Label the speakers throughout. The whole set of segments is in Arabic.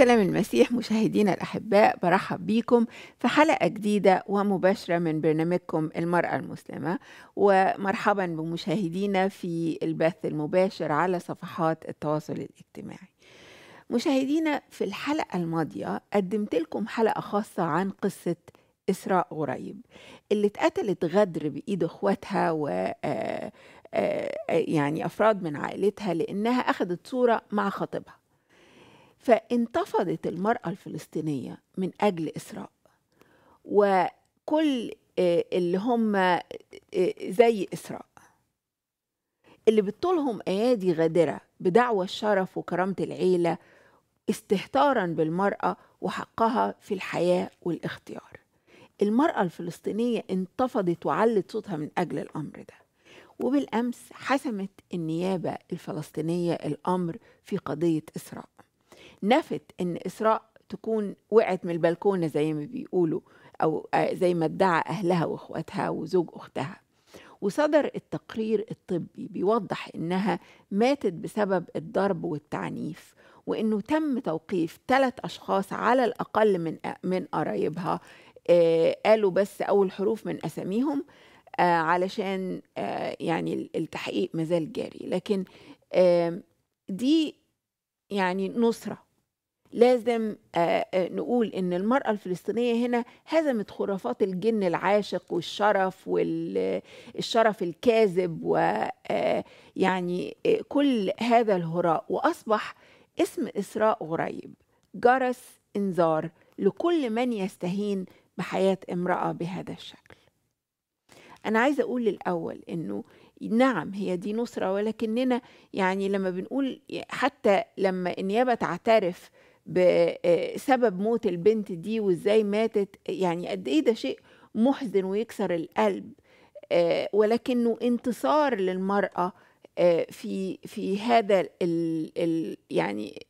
Speaker 1: سلام المسيح مشاهدينا الأحباء برحب بيكم في حلقة جديدة ومباشرة من برنامجكم المرأة المسلمة ومرحبا بمشاهدينا في البث المباشر على صفحات التواصل الاجتماعي مشاهدينا في الحلقة الماضية قدمت لكم حلقة خاصة عن قصة إسراء غريب اللي اتقتلت غدر بإيد إخواتها و آه، آه، آه، يعني أفراد من عائلتها لأنها أخذت صورة مع خطيبها فانتفضت المرأة الفلسطينية من أجل إسراء وكل آه، اللي هم آه، آه، زي إسراء اللي بتطولهم أيادي غادرة بدعوة الشرف وكرامة العيلة استهتارا بالمرأة وحقها في الحياة والاختيار المرأة الفلسطينية انتفضت وعلت صوتها من أجل الأمر ده وبالأمس حسمت النيابة الفلسطينية الأمر في قضية إسراء نفت ان اسراء تكون وقعت من البلكونه زي ما بيقولوا او آه، زي ما ادعى اهلها واخواتها وزوج اختها وصدر التقرير الطبي بيوضح انها ماتت بسبب الضرب والتعنيف وانه تم توقيف ثلاث اشخاص على الاقل من آه، من قرايبها آه، قالوا بس اول حروف من اساميهم علشان يعني التحقيق مازال جاري لكن دي يعني نصره لازم آه، آه، نقول ان المرأة الفلسطينية هنا هزمت خرافات الجن العاشق والشرف والشرف الكاذب ويعني آه، كل هذا الهراء وأصبح اسم إسراء غريب جرس إنذار لكل من يستهين بحياة امرأة بهذا الشكل أنا عايزة أقول الأول أنه نعم هي دي نصرة ولكننا يعني لما بنقول حتى لما النيابة تعترف بسبب آه، موت البنت دي وازاي ماتت يعني قد ايه ده شيء محزن ويكسر القلب آه، ولكنه انتصار للمرأة آه، في في هذا الـ الـ يعني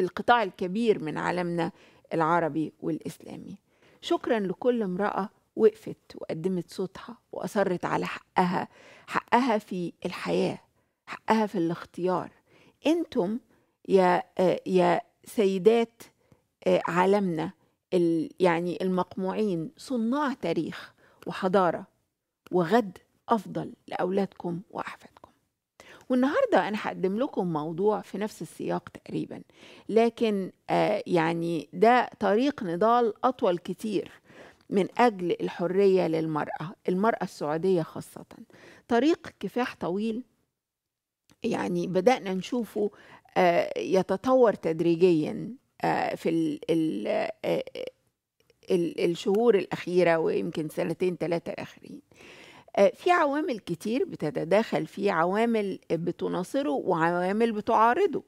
Speaker 1: القطاع الكبير من عالمنا العربي والإسلامي شكرا لكل امرأة وقفت وقدمت صوتها وأصرت على حقها حقها في الحياة حقها في الاختيار انتم يا يا سيدات آه، عالمنا يعني المقموعين صناع تاريخ وحضارة وغد أفضل لأولادكم وأحفادكم والنهاردة أنا هقدم لكم موضوع في نفس السياق تقريبا لكن آه، يعني ده طريق نضال أطول كتير من أجل الحرية للمرأة المرأة السعودية خاصة طريق كفاح طويل يعني بدأنا نشوفه آه، يتطور تدريجيا آه، في آه، الشهور الأخيرة ويمكن سنتين ثلاثة الأخرين في عوامل كتير بتتداخل في عوامل بتناصره وعوامل بتعارضه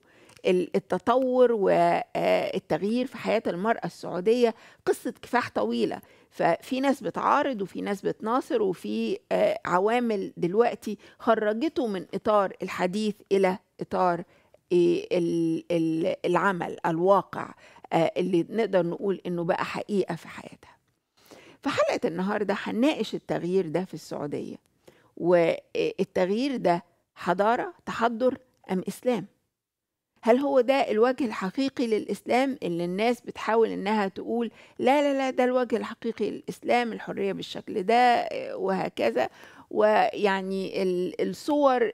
Speaker 1: التطور والتغيير في حياة المرأة السعودية قصة كفاح طويلة ففي ناس بتعارض وفي ناس بتناصر وفي عوامل دلوقتي خرجته من إطار الحديث إلى إطار إيه، العمل الواقع آه، اللي نقدر نقول انه بقى حقيقه في حياتها في حلقه النهارده هنناقش التغيير ده في السعوديه والتغيير ده حضاره تحضر ام اسلام هل هو ده الوجه الحقيقي للإسلام اللي الناس بتحاول إنها تقول لا لا لا ده الوجه الحقيقي للإسلام الحرية بالشكل ده آه، وهكذا ويعني الصور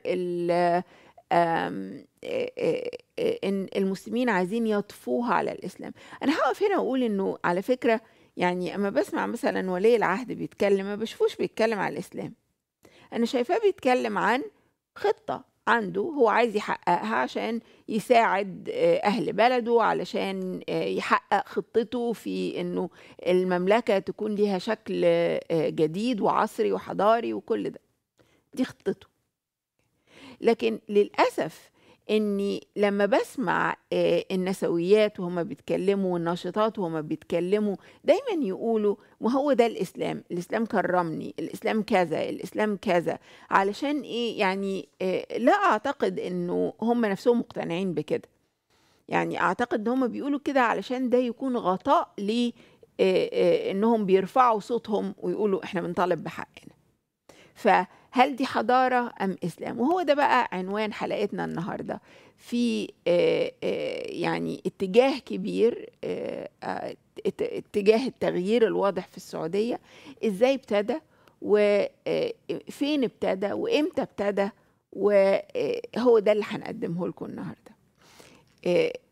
Speaker 1: ان المسلمين عايزين يطفوها على الاسلام انا هقف هنا واقول انه على فكره يعني اما بسمع مثلا ولي العهد بيتكلم ما بشوفوش بيتكلم على الاسلام انا شايفاه بيتكلم عن خطه عنده هو عايز يحققها عشان يساعد اهل بلده علشان يحقق خطته في انه المملكه تكون ليها شكل جديد وعصري وحضاري وكل ده دي خطته لكن للأسف اني لما بسمع آه، النسويات وهم بيتكلموا والناشطات وهم بيتكلموا دايما يقولوا ما هو ده الاسلام الاسلام كرمني الاسلام كذا الاسلام كذا علشان ايه يعني آه، لا اعتقد انه هما نفسهم مقتنعين بكده يعني اعتقد ان هما بيقولوا كده علشان ده يكون غطاء لانهم آه، بيرفعوا صوتهم ويقولوا احنا بنطالب بحقنا فهل دي حضارة أم إسلام وهو ده بقى عنوان حلقتنا النهاردة في آه، آه، يعني اتجاه كبير آه، اتجاه التغيير الواضح في السعودية ازاي ابتدى وفين ابتدى وامتى ابتدى وهو ده اللي هنقدمه لكم النهارده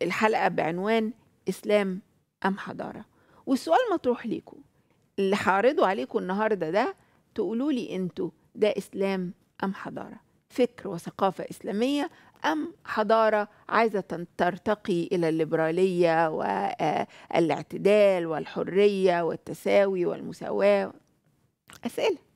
Speaker 1: الحلقه بعنوان اسلام ام حضاره والسؤال مطروح ليكم اللي هعرضه عليكم النهارده ده تقولوا لي انتوا ده اسلام ام حضاره فكر وثقافه اسلاميه ام حضاره عايزه ترتقي الى الليبراليه والاعتدال آه، والحريه والتساوي والمساواه اسئله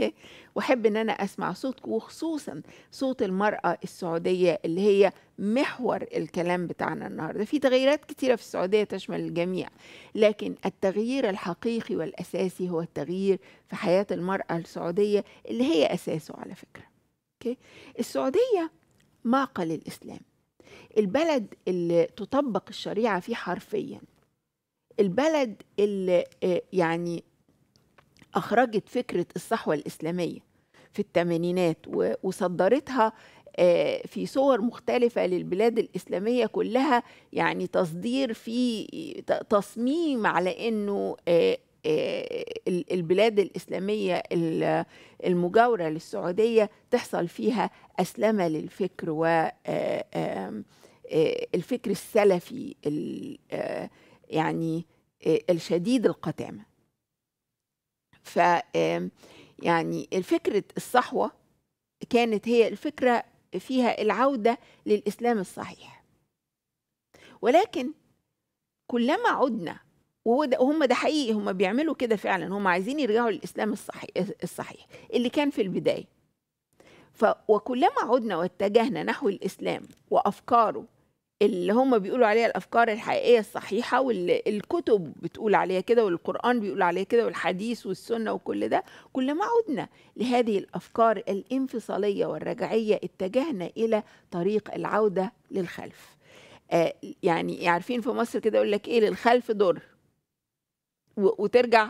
Speaker 1: اوكي واحب ان انا اسمع صوتك وخصوصا صوت المراه السعوديه اللي هي محور الكلام بتاعنا النهارده في تغييرات كتيره في السعوديه تشمل الجميع لكن التغيير الحقيقي والاساسي هو التغيير في حياه المراه السعوديه اللي هي اساسه على فكره اوكي السعوديه معقل الاسلام البلد اللي تطبق الشريعه فيه حرفيا البلد اللي آه، يعني أخرجت فكرة الصحوة الإسلامية في الثمانينات وصدرتها آه، في صور مختلفة للبلاد الإسلامية كلها يعني تصدير في تصميم على أنه آه، آه، البلاد الإسلامية المجاورة للسعودية تحصل فيها أسلمة للفكر و الفكر السلفي يعني الشديد القتامه ف يعني فكره الصحوة كانت هي الفكرة فيها العودة للإسلام الصحيح ولكن كلما عدنا وهو ده ده حقيقي هم بيعملوا كده فعلا هم عايزين يرجعوا للإسلام الصحيح, الصحيح اللي كان في البداية ف وكلما عدنا واتجهنا نحو الإسلام وأفكاره اللي هم بيقولوا عليها الافكار الحقيقيه الصحيحه واللي الكتب بتقول عليها كده والقران بيقول عليها كده والحديث والسنه وكل ده كلما عدنا لهذه الافكار الانفصاليه والرجعيه اتجهنا الى طريق العوده للخلف آه يعني عارفين في مصر كده يقول لك ايه للخلف ضر وترجع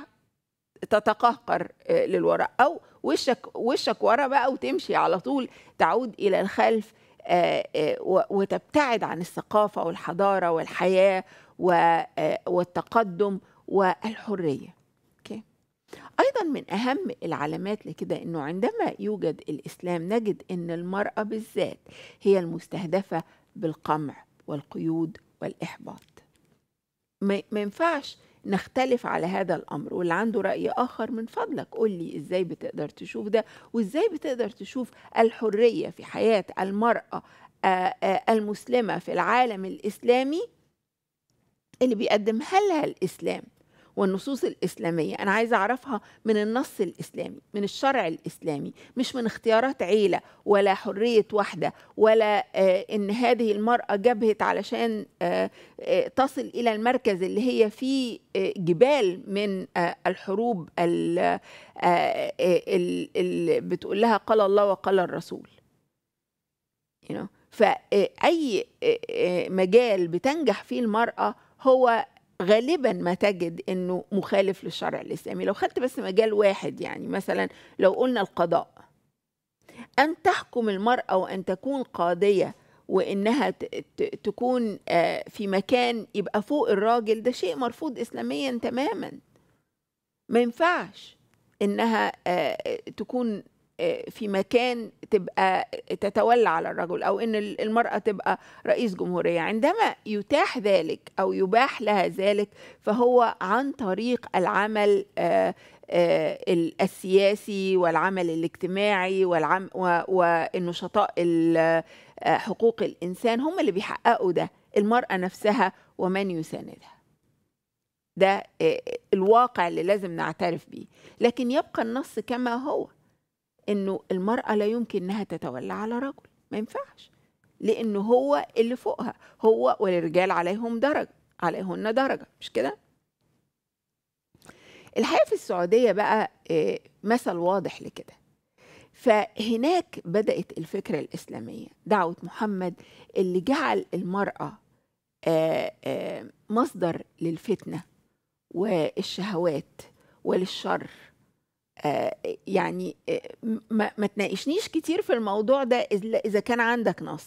Speaker 1: تتقهقر آه للوراء او وشك وشك ورا بقى وتمشي على طول تعود الى الخلف آه، آه، وتبتعد عن الثقافه والحضاره والحياه آه، والتقدم والحريه ايضا من اهم العلامات لكده انه عندما يوجد الاسلام نجد ان المراه بالذات هي المستهدفه بالقمع والقيود والاحباط ما ينفعش نختلف على هذا الامر واللي عنده راي اخر من فضلك قول لي ازاي بتقدر تشوف ده وازاي بتقدر تشوف الحريه في حياه المراه آه، آه، المسلمه في العالم الاسلامي اللي بيقدمها لها الاسلام والنصوص الإسلامية أنا عايزة أعرفها من النص الإسلامي من الشرع الإسلامي مش من اختيارات عيلة ولا حرية واحدة ولا آه، إن هذه المرأة جبهت علشان آه، آه، تصل إلى المركز اللي هي فيه جبال من الحروب اللي بتقول لها قال الله وقال الرسول you know. فأي مجال بتنجح فيه المرأة هو غالبا ما تجد انه مخالف للشرع الاسلامي لو خدت بس مجال واحد يعني مثلا لو قلنا القضاء ان تحكم المراه وان تكون قاضيه وانها تكون آه، في مكان يبقى فوق الراجل ده شيء مرفوض اسلاميا تماما ما ينفعش انها آه، تكون آه، في مكان تبقى تتولى على الرجل او ان المراه تبقى رئيس جمهوريه عندما يتاح ذلك او يباح لها ذلك فهو عن طريق العمل آه، آه، السياسي والعمل الاجتماعي والعم والنشطاء حقوق الانسان هم اللي بيحققوا ده المراه نفسها ومن يساندها ده الواقع اللي لازم نعترف بيه لكن يبقى النص كما هو انه المراه لا يمكن انها تتولى على رجل ما ينفعش لانه هو اللي فوقها هو والرجال عليهم درجه عليهن درجه مش كده الحقيقه في السعوديه بقى آه، مثل واضح لكده فهناك بدات الفكره الاسلاميه دعوه محمد اللي جعل المراه آه، آه، مصدر للفتنه والشهوات وللشر آه، يعني آه، ما تناقشنيش كتير في الموضوع ده اذا كان عندك نص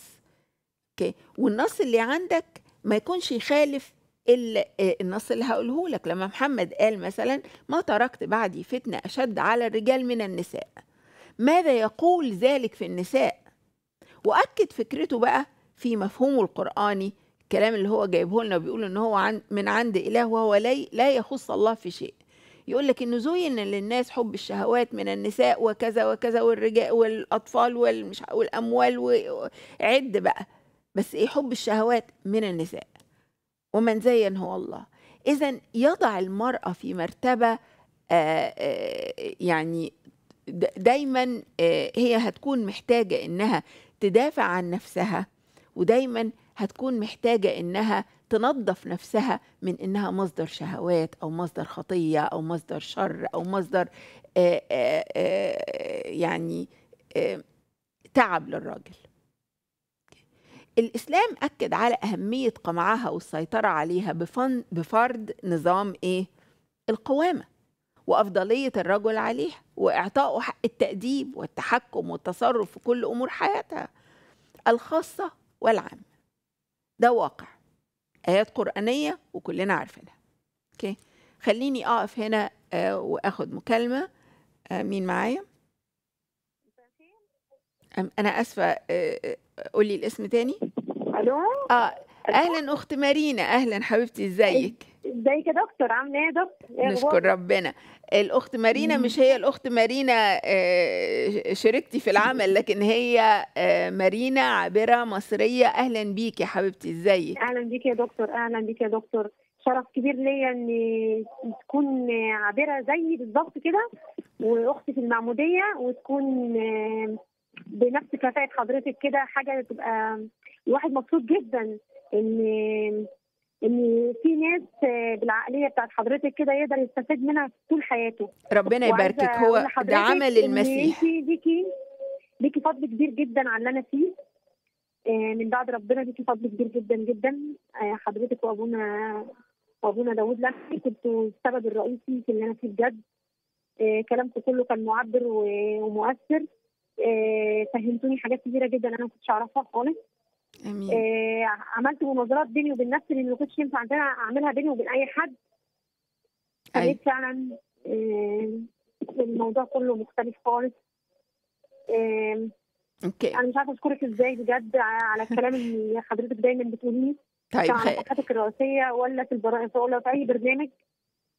Speaker 1: اوكي والنص اللي عندك ما يكونش يخالف آه، النص اللي هقوله لك لما محمد قال مثلا ما تركت بعدي فتنة أشد على الرجال من النساء ماذا يقول ذلك في النساء وأكد فكرته بقى في مفهومه القرآني الكلام اللي هو جايبه لنا بيقول ان هو عن من عند إله وهو لا يخص الله في شيء يقول لك انه زين للناس حب الشهوات من النساء وكذا وكذا والرجال والاطفال والمش والاموال وعد بقى بس ايه حب الشهوات من النساء ومن زين هو الله اذا يضع المراه في مرتبه يعني دايما هي هتكون محتاجه انها تدافع عن نفسها ودايما هتكون محتاجه انها تنظف نفسها من انها مصدر شهوات او مصدر خطيه او مصدر شر او مصدر آآ آآ يعني آآ تعب للراجل الاسلام اكد على اهميه قمعها والسيطره عليها بفرض نظام ايه القوامه وافضليه الرجل عليها واعطائه حق التاديب والتحكم والتصرف في كل امور حياتها الخاصه والعامه ده واقع آيات قرآنية وكلنا عارفينها أوكي خليني أقف هنا آه، وآخد مكالمة آه، مين معايا؟ أنا آسفة آه، قولي الاسم تاني ألو؟ آه أهلا أخت مارينا أهلا حبيبتي إزيك؟ ازيك يا دكتور عامله ايه يا دكتور ايه نشكر ربنا الاخت مارينا مش هي الاخت مارينا آه، شريكتي في العمل لكن هي آه، مارينا عابره مصريه اهلا بيك يا حبيبتي ازيك اهلا بيك يا دكتور اهلا بيك يا دكتور شرف
Speaker 2: كبير ليا ان تكون عابره زيي بالظبط كده واختي في المعموديه وتكون آه، بنفس كفاءه حضرتك كده حاجه تبقى الواحد مبسوط جدا ان ان في ناس آه، بالعقليه بتاعت حضرتك كده يقدر يستفيد منها طول حياته ربنا يباركك هو ده عمل المسيح ليكي ليكي فضل كبير جدا على اللي انا فيه آه، من بعد ربنا ليكي فضل كبير جدا جدا آه، حضرتك وابونا وابونا داوود لمحي كنتوا السبب الرئيسي في اللي انا فيه بجد كلامكم كله كان معبر ومؤثر فهمتوني حاجات كبيره جدا انا ما كنتش اعرفها خالص آه عملت مناظرات بيني وبين نفسي لان ما كنتش ينفع ان انا اعملها بيني وبين اي حد أي. فعلا آه الموضوع كله مختلف خالص آه اوكي انا مش عارفه اشكرك ازاي بجد على الكلام اللي حضرتك دايما بتقوليه طيب سواء على الرئيسيه ولا في البرامج ولا
Speaker 1: في اي برنامج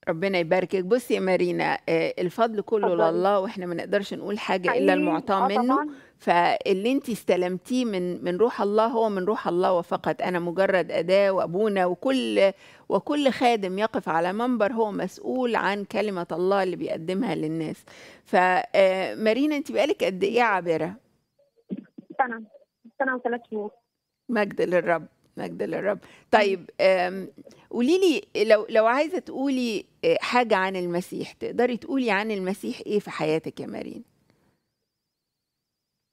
Speaker 1: ربنا يباركك بصي يا مارينا آه، الفضل كله اتفضلي لله واحنا ما نقدرش نقول حاجه الا المعطاه آه، منه فاللي انت استلمتيه من من روح الله هو من روح الله وفقط انا مجرد اداه وابونا وكل وكل خادم يقف على منبر هو مسؤول عن كلمه الله اللي بيقدمها للناس فمارينا آه، انت بقالك قد ايه عابره سنه سنه وثلاث شهور مجد للرب مجد للرب طيب قولي لي لو لو عايزه تقولي آه، حاجه عن المسيح تقدري تقولي عن المسيح ايه في حياتك يا مارين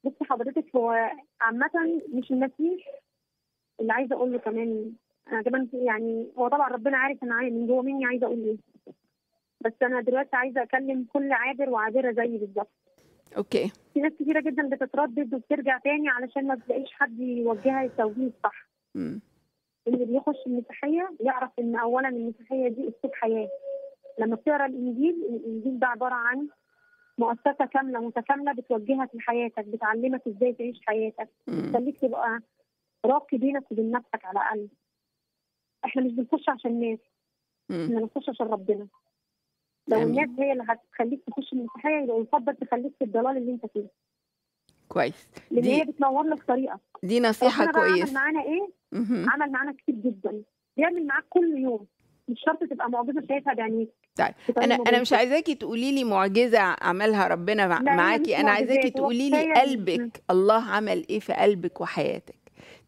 Speaker 2: بصي حضرتك هو عامه مش المسيح اللي عايزه اقول له كمان انا كمان يعني هو طبعا ربنا عارف انا عايز من جوه مني عايزه اقول ايه بس انا دلوقتي عايزه اكلم كل عابر وعابره زيي بالظبط اوكي في ناس كتيره جدا بتتردد وبترجع تاني علشان ما تلاقيش حد يوجهها يسويه الصح اللي بيخش المسيحيه يعرف ان اولا المسيحيه دي اسلوب حياه لما بتقرا الانجيل الانجيل ده عباره عن مؤسسه كامله متكامله بتوجهك لحياتك بتعلمك ازاي تعيش حياتك بتخليك تبقى راقي بينك وبين نفسك على الاقل احنا مش بنخش عشان الناس احنا بنخش عشان ربنا لو الناس هي اللي هتخليك تخش المسيحيه يبقى يفضل تخليك في الضلال اللي انت فيه
Speaker 1: كويس لان دي... هي
Speaker 2: بتنور لك طريقك
Speaker 1: دي نصيحه كويس عمل
Speaker 2: معانا ايه؟ مهم. عمل معانا كتير جدا بيعمل معاك كل يوم مش شرط تبقى معجزه شايفها بعينيك
Speaker 1: طيب انا انا مش عايزاكي تقولي لي معجزه عملها ربنا معاكي انا عايزاكي تقولي لي قلبك الله عمل ايه في قلبك وحياتك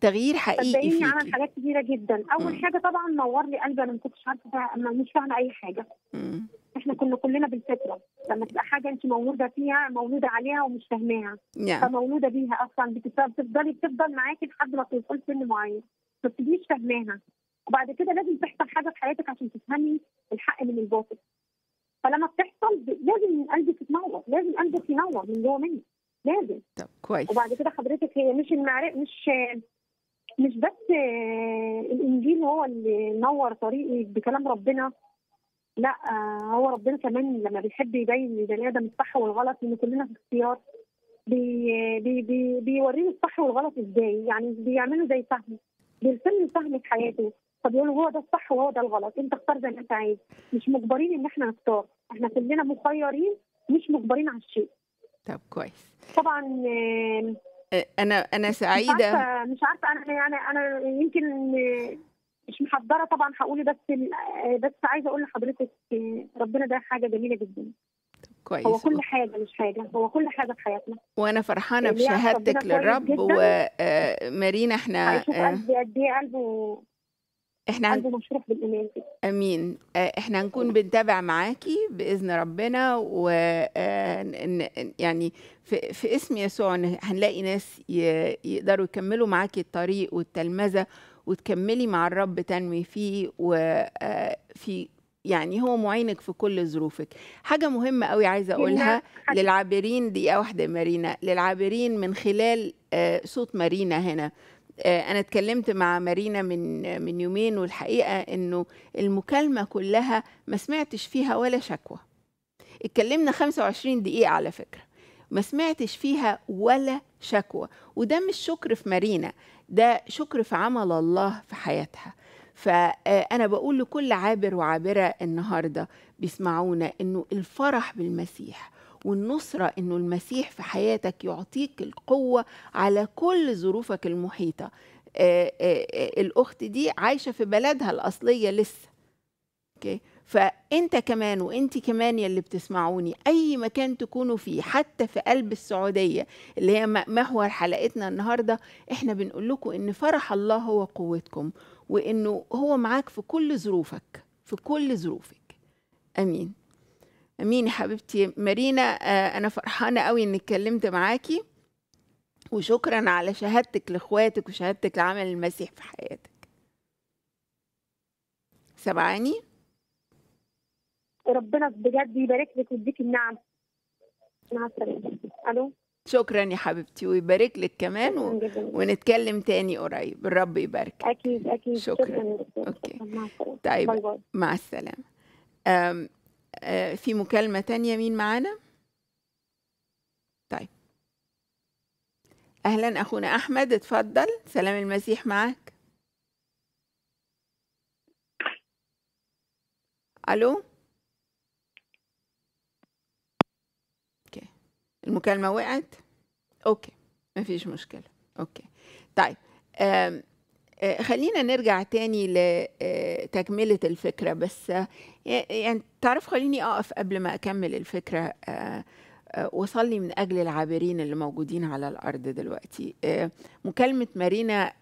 Speaker 1: تغيير حقيقي فيكي عمل
Speaker 2: حاجات كبيره جدا اول م. حاجه طبعا نور لي قلبي انا ما كنتش عارفه مش فاهمه اي حاجه م. احنا كنا كلنا بالفطره لما تبقى حاجه انت مولوده فيها مولوده عليها ومش فاهماها yeah. نعم. فمولوده بيها اصلا بتفضلي بتفضل معاكي لحد ما توصلي سن معين ما بتبقيش فاهماها وبعد كده لازم تحصل حاجه في حياتك عشان تفهمي الحق من الباطل فلما بتحصل لازم قلبك يتنور لازم قلبك ينور من جوه مني لازم طب كويس وبعد كده حضرتك هي مش المعرفه مش مش بس آه، الانجيل هو اللي نور طريقي بكلام ربنا لا آه، هو ربنا كمان لما بيحب يبين للبني ادم الصح والغلط ان كلنا في اختيار بي بي بي بيوريني الصح والغلط ازاي يعني بيعملوا زي فهم بيرسم فهم في حياته فبيقولوا هو ده الصح وهو ده الغلط انت اختار زي ما انت عايز مش مجبرين ان احنا نختار احنا كلنا مخيرين مش مجبرين على الشيء
Speaker 1: طب كويس طبعا انا انا سعيده مش عارفه,
Speaker 2: مش عارفة انا يعني انا يمكن مش محضره طبعا هقولي بس آه، بس عايزه اقول لحضرتك ربنا ده حاجه جميله جدا كويس هو كل حاجه مش حاجه هو كل حاجه في حياتنا
Speaker 1: وانا فرحانه بشهادتك للرب ومارينا آه، احنا هيشوف آه، قلبي
Speaker 2: قد ايه قلبه احنا عند... مشروع
Speaker 1: امين آه، احنا هنكون بنتابع معاكي باذن ربنا و آه، يعني في, في اسم يسوع هنلاقي ناس يقدروا يكملوا معاكي الطريق والتلمذه وتكملي مع الرب تنمي فيه وفي آه، يعني هو معينك في كل ظروفك حاجة مهمة قوي عايزة أقولها للعابرين دقيقة واحدة مارينا للعابرين من خلال صوت مارينا هنا آه، انا اتكلمت مع مارينا من من يومين والحقيقه انه المكالمه كلها ما سمعتش فيها ولا شكوى اتكلمنا 25 دقيقه على فكره ما سمعتش فيها ولا شكوى وده مش شكر في مارينا ده شكر في عمل الله في حياتها فأنا آه، بقول لكل عابر وعابرة النهاردة بيسمعونا إنه الفرح بالمسيح والنصرة إنه المسيح في حياتك يعطيك القوة على كل ظروفك المحيطة آآ آه، آآ آه، آه، الأخت دي عايشة في بلدها الأصلية لسه أوكي فأنت كمان وأنت كمان يلي بتسمعوني أي مكان تكونوا فيه حتى في قلب السعودية اللي هي محور حلقتنا النهاردة إحنا بنقول لكم إن فرح الله هو قوتكم وإنه هو معاك في كل ظروفك في كل ظروفك أمين مين يا حبيبتي مارينا آه، انا فرحانه قوي اني اتكلمت معاكي وشكرا على شهادتك لاخواتك وشهادتك لعمل المسيح في حياتك سمعاني ربنا بجد يبارك لك ويديك النعم مع السلامه الو شكرا يا حبيبتي ويبارك لك كمان و... ونتكلم تاني قريب الرب يبارك اكيد اكيد شكرا, شكرا. اوكي
Speaker 2: طيب مع
Speaker 1: السلامه طيب، آه، في مكالمة تانية مين معانا؟ طيب أهلا أخونا أحمد اتفضل سلام المسيح معاك ألو أوكي المكالمة وقعت أوكي مفيش مشكلة أوكي طيب آه، خلينا نرجع تاني لتكملة آه، الفكرة بس آه، يعني تعرف خليني أقف قبل ما أكمل الفكرة وصلي من أجل العابرين اللي موجودين على الأرض دلوقتي مكالمة مارينا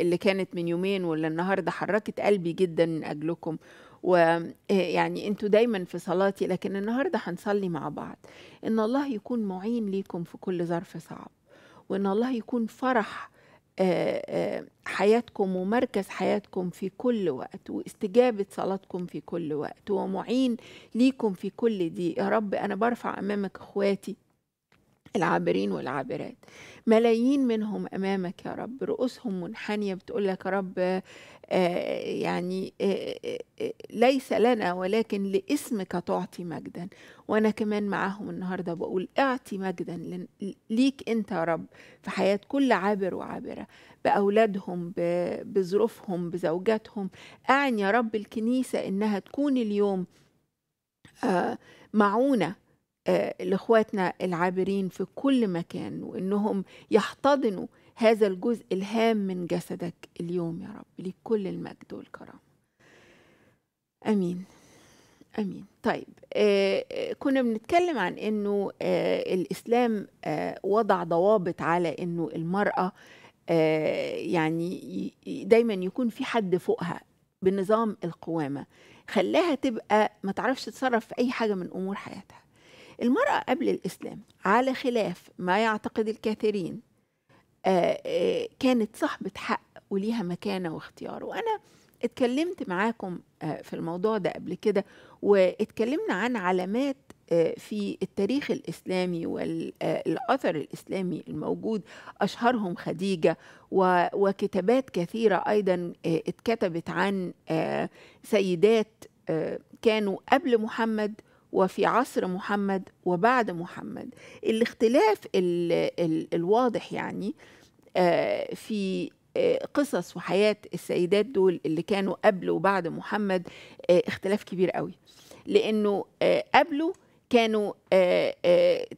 Speaker 1: اللي كانت من يومين واللي النهاردة حركت قلبي جدا من أجلكم ويعني انتوا دايما في صلاتي لكن النهارده هنصلي مع بعض ان الله يكون معين ليكم في كل ظرف صعب وان الله يكون فرح آه، آه، حياتكم ومركز حياتكم في كل وقت واستجابة صلاتكم في كل وقت ومعين ليكم في كل دي يا رب أنا برفع أمامك إخواتي العابرين والعابرات ملايين منهم امامك يا رب رؤوسهم منحنيه بتقول لك يا رب آه، يعني آه، آه، ليس لنا ولكن لاسمك تعطي مجدا وانا كمان معاهم النهارده بقول اعطي مجدا ليك انت يا رب في حياه كل عابر وعابره باولادهم بظروفهم بزوجاتهم اعن يا رب الكنيسه انها تكون اليوم معونه لاخواتنا العابرين في كل مكان وانهم يحتضنوا هذا الجزء الهام من جسدك اليوم يا رب ليك كل المجد والكرامة أمين امين طيب آه،, آه كنا بنتكلم عن انه آه الاسلام آه وضع ضوابط على انه المراه آه يعني دايما يكون في حد فوقها بنظام القوامه خلاها تبقى ما تعرفش تتصرف في اي حاجه من امور حياتها المراه قبل الاسلام على خلاف ما يعتقد الكثيرين آه، آه، كانت صاحبة حق وليها مكانة واختيار وأنا اتكلمت معاكم آه، في الموضوع ده قبل كده واتكلمنا عن علامات في التاريخ الإسلامي والأثر الإسلامي الموجود أشهرهم خديجة وكتابات كثيرة أيضا اتكتبت عن سيدات كانوا قبل محمد وفي عصر محمد وبعد محمد الاختلاف الـ الـ الواضح يعني آه، في آه، قصص وحياة السيدات دول اللي كانوا قبل وبعد محمد آه، اختلاف كبير قوي لأنه قبله كانوا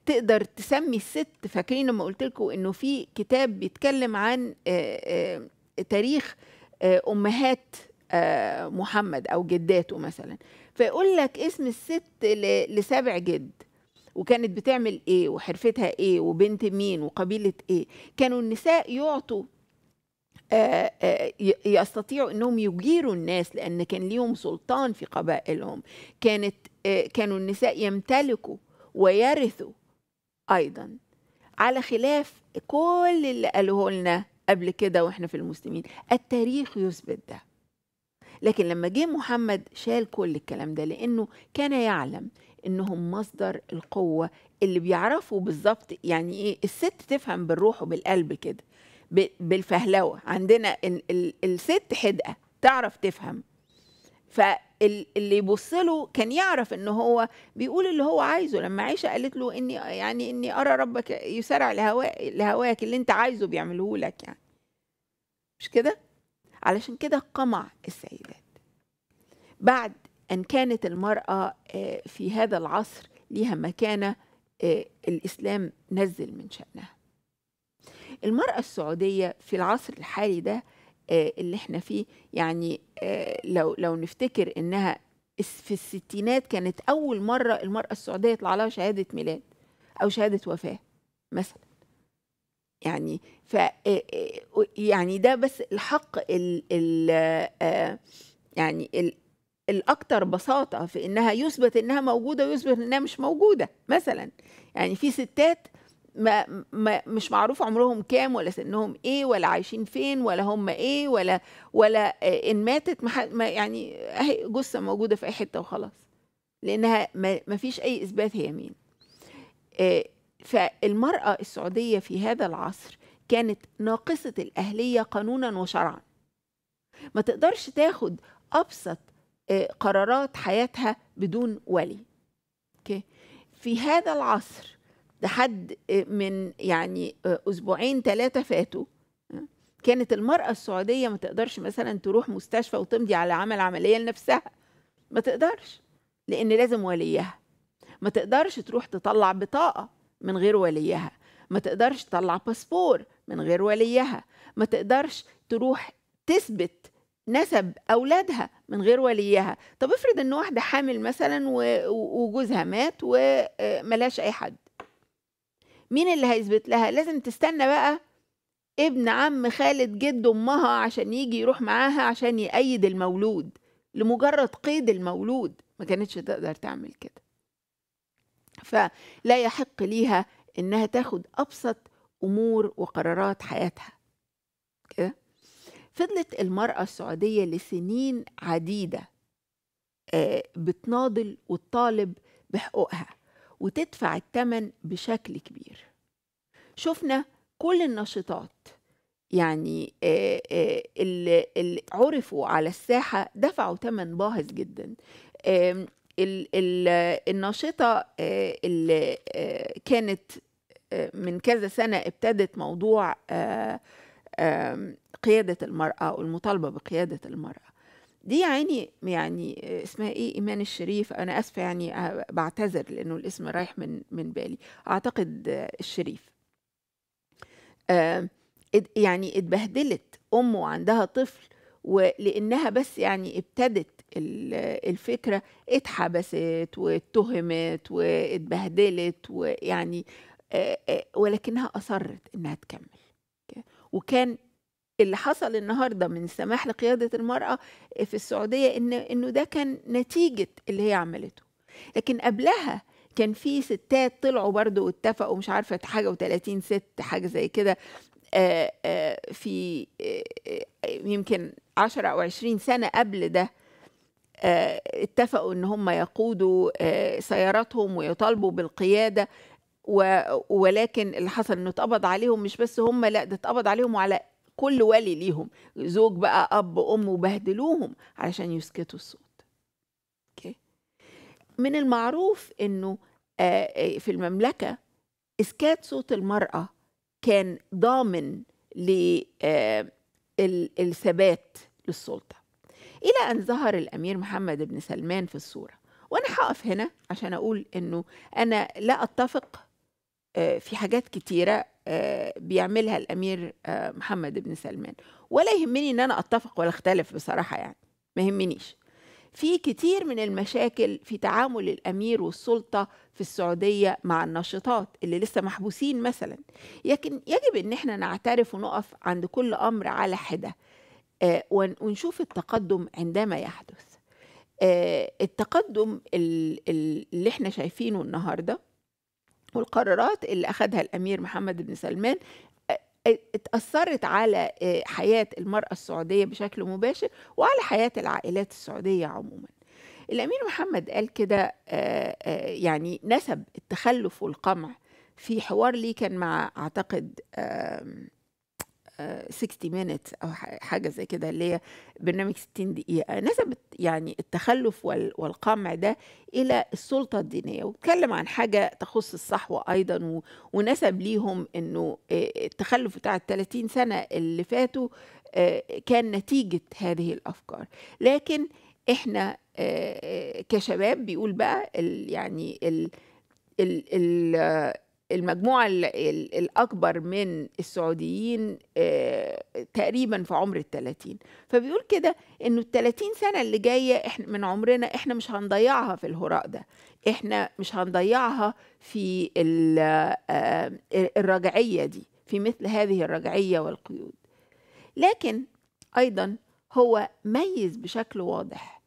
Speaker 1: تقدر تسمي الست فاكرين لما قلت لكم انه في كتاب بيتكلم عن تاريخ امهات محمد او جداته مثلا فيقول لك اسم الست لسابع جد وكانت بتعمل ايه وحرفتها ايه وبنت مين وقبيله ايه كانوا النساء يعطوا آه، آه، يستطيعوا انهم يجيروا الناس لان كان ليهم سلطان في قبائلهم كانت آه، كانوا النساء يمتلكوا ويرثوا ايضا على خلاف كل اللي قالوه لنا قبل كده واحنا في المسلمين التاريخ يثبت ده لكن لما جه محمد شال كل الكلام ده لأنه كان يعلم إنهم مصدر القوة اللي بيعرفوا بالظبط يعني إيه الست تفهم بالروح وبالقلب كده بالفهلوة عندنا ال ال الست حدقة تعرف تفهم فاللي يبص له كان يعرف ان هو بيقول اللي هو عايزه لما عيشه قالت له اني يعني اني ارى ربك يسارع لهواك اللي انت عايزه بيعمله لك يعني مش كده علشان كده قمع السيدات بعد أن كانت المرأة آه، في هذا العصر ليها مكانة آه، الإسلام نزل من شأنها المرأة السعودية في العصر الحالي ده آه، اللي احنا فيه يعني لو لو نفتكر انها في الستينات كانت اول مره المراه السعوديه يطلع لها شهاده ميلاد او شهاده وفاه مثلا يعني ف آه، آه، يعني ده بس الحق ال ال آه، يعني ال الاكثر بساطه في انها يثبت انها موجوده ويثبت انها مش موجوده مثلا يعني في ستات ما, ما مش معروف عمرهم كام ولا سنهم ايه ولا عايشين فين ولا هم ايه ولا ولا ان ماتت ما يعني اهي جثه موجوده في اي حته وخلاص لانها ما فيش اي اثبات هي مين فالمرأة السعودية في هذا العصر كانت ناقصة الأهلية قانونا وشرعا ما تقدرش تاخد أبسط آه، قرارات حياتها بدون ولي في هذا العصر لحد آه، من يعني آه، أسبوعين ثلاثة فاتوا كانت المرأة السعودية ما تقدرش مثلا تروح مستشفى وتمضي على عمل عملية لنفسها ما تقدرش لأن لازم وليها ما تقدرش تروح تطلع بطاقة من غير وليها ما تقدرش تطلع باسبور من غير وليها ما تقدرش تروح تثبت نسب اولادها من غير وليها طب افرض ان واحده حامل مثلا وجوزها مات وملاش آه، اي حد مين اللي هيثبت لها لازم تستنى بقى ابن عم خالد جد امها عشان يجي يروح معاها عشان يأيد المولود لمجرد قيد المولود ما كانتش تقدر تعمل كده فلا يحق ليها انها تاخد ابسط امور وقرارات حياتها كده فضلت المرأة السعودية لسنين عديدة آه، بتناضل وتطالب بحقوقها وتدفع الثمن بشكل كبير شفنا كل النشطات يعني آه، آه، اللي عرفوا على الساحة دفعوا ثمن باهظ جدا ال ال الناشطة اللي آه، آه، كانت آه، من كذا سنة ابتدت موضوع قيادة المرأة والمطالبة بقيادة المرأة دي يعني يعني اسمها ايه ايمان الشريف انا اسفه يعني بعتذر لانه الاسم رايح من من بالي اعتقد الشريف يعني اتبهدلت امه وعندها طفل ولانها بس يعني ابتدت الفكرة اتحبست واتهمت واتبهدلت ويعني ولكنها أصرت إنها تكمل وكان اللي حصل النهاردة من سماح لقيادة المرأة في السعودية إن إنه ده كان نتيجة اللي هي عملته لكن قبلها كان في ستات طلعوا برضو واتفقوا مش عارفة حاجة و30 ست حاجة زي كده في يمكن 10 أو 20 سنة قبل ده آه، اتفقوا ان هم يقودوا آه، سياراتهم ويطالبوا بالقياده ولكن اللي حصل انه اتقبض عليهم مش بس هم لا ده اتقبض عليهم وعلى كل ولي ليهم زوج بقى اب ام وبهدلوهم علشان يسكتوا الصوت اوكي من المعروف انه آه، في المملكه اسكات صوت المراه كان ضامن للثبات للسلطه إلى أن ظهر الأمير محمد بن سلمان في الصورة وأنا هقف هنا عشان أقول إنه أنا لا أتفق آه، في حاجات كتيرة آه، بيعملها الأمير آه، محمد بن سلمان ولا يهمني إن أنا أتفق ولا أختلف بصراحة يعني ما يهمنيش في كتير من المشاكل في تعامل الامير والسلطه في السعوديه مع النشطات اللي لسه محبوسين مثلا لكن يجب ان احنا نعترف ونقف عند كل امر على حده آه، ونشوف التقدم عندما يحدث آه، التقدم اللي احنا شايفينه النهارده والقرارات اللي أخذها الأمير محمد بن سلمان آه، اتأثرت على حياة المرأة السعودية بشكل مباشر وعلى حياة العائلات السعودية عموما الأمير محمد قال كده يعني نسب التخلف والقمع في حوار لي كان مع أعتقد 60 آه، minutes او حاجه زي كده اللي هي برنامج 60 دقيقه نسبت يعني التخلف والقمع ده الى السلطه الدينيه واتكلم عن حاجه تخص الصحوه ايضا ونسب ليهم انه آه، التخلف بتاع ال 30 سنه اللي فاتوا آه، كان نتيجه هذه الافكار لكن احنا كشباب بيقول بقى يعني ال ال ال المجموعة الأكبر من السعوديين آه، تقريبا في عمر الثلاثين فبيقول كده إنه الثلاثين سنة اللي جاية إحنا من عمرنا إحنا مش هنضيعها في الهراء ده إحنا مش هنضيعها في آه، آه، الرجعية دي في مثل هذه الرجعية والقيود لكن أيضا هو ميز بشكل واضح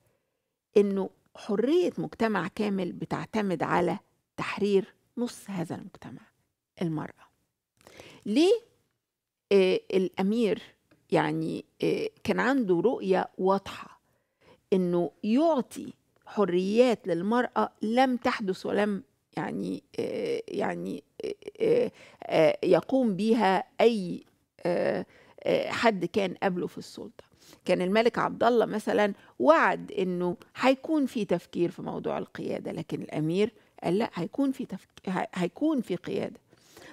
Speaker 1: إنه حرية مجتمع كامل بتعتمد على تحرير نص هذا المجتمع المرأة ليه آه الأمير يعني آه كان عنده رؤية واضحة إنه يعطي حريات للمرأة لم تحدث ولم يعني آه يعني آه آه, آه، يقوم بها أي آه، آه، حد كان قبله في السلطة كان الملك عبد الله مثلا وعد إنه هيكون في تفكير في موضوع القيادة لكن الأمير قال لا هيكون في تفك... هيكون في قياده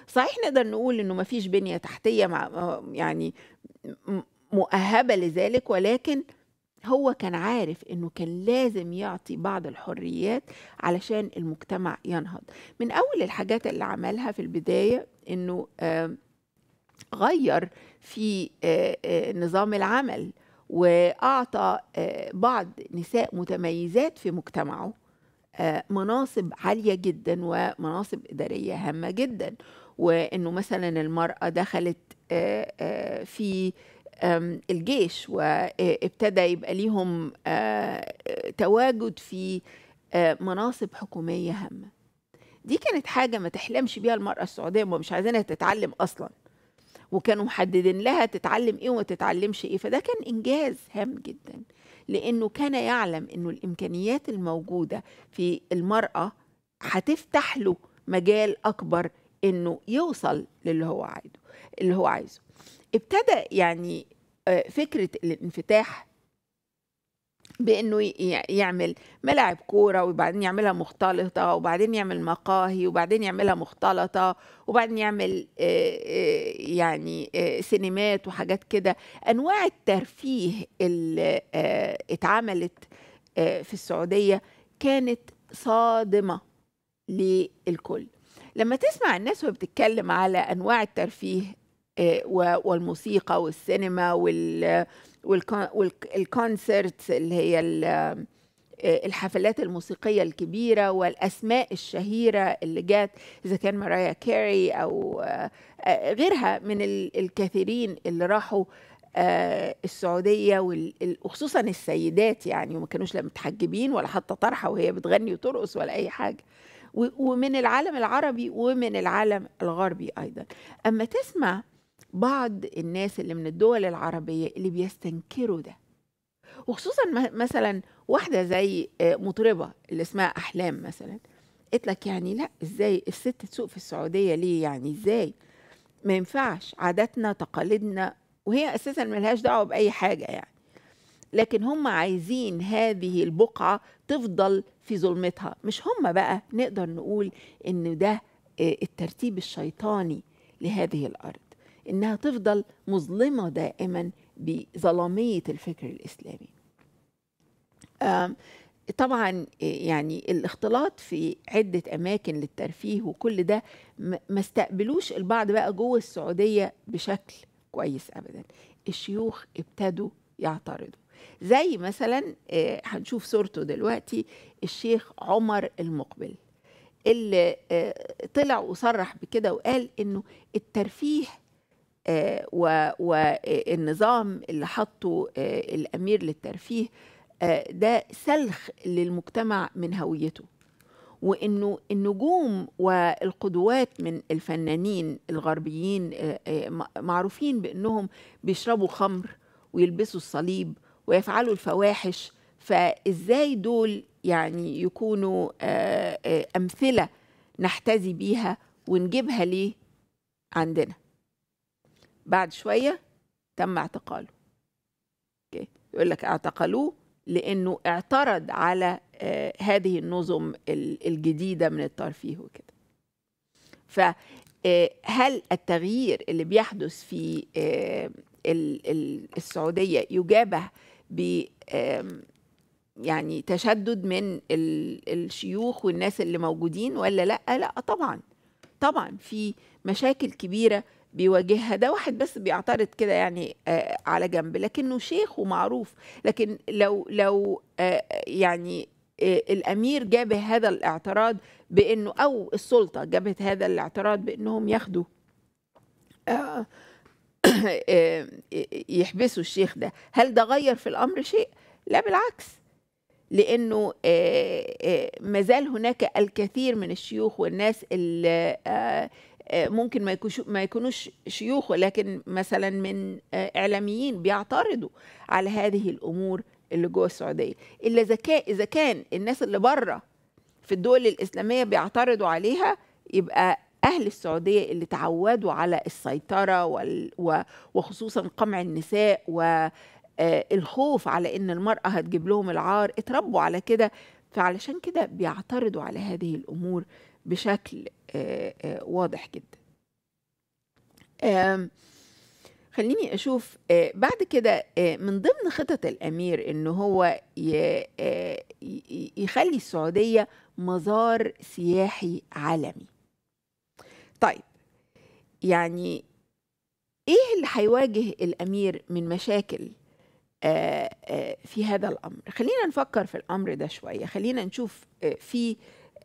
Speaker 1: صحيح نقدر نقول انه ما فيش بنيه تحتيه مع... آه، يعني مؤهبه لذلك ولكن هو كان عارف انه كان لازم يعطي بعض الحريات علشان المجتمع ينهض من اول الحاجات اللي عملها في البدايه انه غير في نظام العمل واعطى بعض نساء متميزات في مجتمعه آه، مناصب عالية جدا ومناصب إدارية هامة جدا وإنه مثلا المرأة دخلت آه، آه، في الجيش وابتدى يبقى ليهم تواجد في مناصب حكومية هامة دي كانت حاجة ما تحلمش بيها المرأة السعودية ومش عايزينها تتعلم أصلا وكانوا محددين لها تتعلم ايه وما تتعلمش ايه فده كان انجاز هام جدا لأنه كان يعلم أنه الإمكانيات الموجودة في المرأة هتفتح له مجال أكبر أنه يوصل للي هو عايزه اللي هو عايزه ابتدى يعني آه، فكرة الانفتاح بانه يعمل ملاعب كوره وبعدين يعملها مختلطه وبعدين يعمل مقاهي وبعدين يعملها مختلطه وبعدين يعمل يعني سينمات وحاجات كده انواع الترفيه اللي اتعملت في السعوديه كانت صادمه للكل لما تسمع الناس وهي بتتكلم على انواع الترفيه والموسيقى والسينما وال والكونسرت اللي هي آه، الحفلات الموسيقيه الكبيره والاسماء الشهيره اللي جات اذا كان مرايا كاري او آه، آه، غيرها من الكثيرين اللي راحوا السعوديه وخصوصا السيدات يعني وما كانوش لا متحجبين ولا حتى طرحه وهي بتغني وترقص ولا اي حاجه ومن العالم العربي ومن العالم الغربي ايضا اما تسمع بعض الناس اللي من الدول العربية اللي بيستنكروا ده وخصوصا مثلا واحدة زي آه، مطربة اللي اسمها أحلام مثلا قلت لك يعني لا ازاي الست تسوق في السعودية ليه يعني ازاي ما ينفعش عاداتنا تقاليدنا وهي أساسا ملهاش دعوة بأي حاجة يعني لكن هم عايزين هذه البقعة تفضل في ظلمتها مش هم بقى نقدر نقول إن ده آه، الترتيب الشيطاني لهذه الأرض انها تفضل مظلمه دائما بظلاميه الفكر الاسلامي طبعا يعني الاختلاط في عدة أماكن للترفيه وكل ده ما استقبلوش البعض بقى جوه السعودية بشكل كويس أبدا الشيوخ ابتدوا يعترضوا زي مثلا آه، هنشوف صورته دلوقتي الشيخ عمر المقبل اللي آه، طلع وصرح بكده وقال انه الترفيه والنظام اللي حطه آه، الامير للترفيه آه، ده سلخ للمجتمع من هويته وانه النجوم والقدوات من الفنانين الغربيين آه، معروفين بانهم بيشربوا خمر ويلبسوا الصليب ويفعلوا الفواحش فازاي دول يعني يكونوا امثله نحتذي بيها ونجيبها ليه عندنا بعد شوية تم اعتقاله يقول لك اعتقلوه لأنه اعترض على آه، هذه النظم الجديدة من الترفيه وكده فهل آه، التغيير اللي بيحدث في آه، السعودية يجابه ب يعني تشدد من الشيوخ والناس اللي موجودين ولا لا لا طبعا طبعا في مشاكل كبيره بيواجهها ده واحد بس بيعترض كده يعني آه على جنب لكنه شيخ ومعروف لكن لو لو آه يعني آه الامير جاب هذا الاعتراض بانه او السلطه جابت هذا الاعتراض بانهم ياخدوا آه, آه، يحبسوا الشيخ ده هل ده غير في الامر شيء لا بالعكس لانه آه، آه، مازال هناك الكثير من الشيوخ والناس اللي آه، ممكن ما ما يكونوش شيوخ ولكن مثلا من آه، اعلاميين بيعترضوا على هذه الامور اللي جوه السعوديه الا اذا اذا كان الناس اللي بره في الدول الاسلاميه بيعترضوا عليها يبقى اهل السعوديه اللي تعودوا على السيطره وال... و... وخصوصا قمع النساء والخوف آه، على ان المراه هتجيب لهم العار اتربوا على كده فعلشان كده بيعترضوا على هذه الامور بشكل آه، آه، واضح جدا خليني اشوف آه، بعد كده من ضمن خطط الامير ان هو يخلي السعوديه مزار سياحي عالمي طيب يعني ايه اللي هيواجه الامير من مشاكل في هذا الامر خلينا نفكر في الامر ده شويه خلينا نشوف في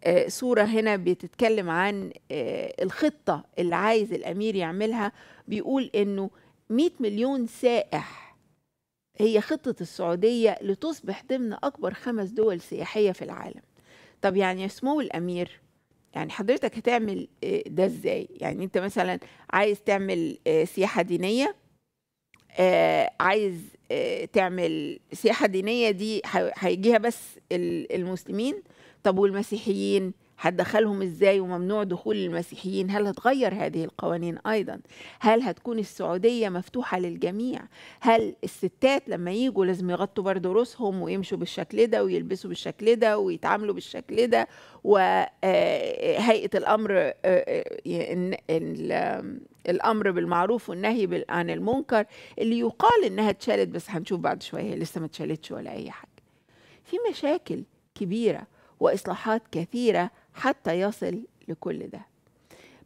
Speaker 1: آه، صورة هنا بتتكلم عن آه، الخطة اللي عايز الأمير يعملها بيقول إنه 100 مليون سائح هي خطة السعودية لتصبح ضمن أكبر خمس دول سياحية في العالم طب يعني يا سمو الأمير يعني حضرتك هتعمل آه، ده إزاي يعني أنت مثلا عايز تعمل سياحة دينية عايز تعمل سياحة دينية دي هيجيها بس المسلمين طب والمسيحيين هتدخلهم ازاي وممنوع دخول المسيحيين هل هتغير هذه القوانين ايضا هل هتكون السعوديه مفتوحه للجميع هل الستات لما يجوا لازم يغطوا برضه رؤوسهم ويمشوا بالشكل ده ويلبسوا بالشكل ده ويتعاملوا بالشكل ده وهيئه آه، الامر آه، آه، الامر بالمعروف والنهي عن المنكر اللي يقال انها اتشالت بس هنشوف بعد شويه لسه ما اتشالتش ولا اي حاجه في مشاكل كبيره واصلاحات كثيره حتى يصل لكل ده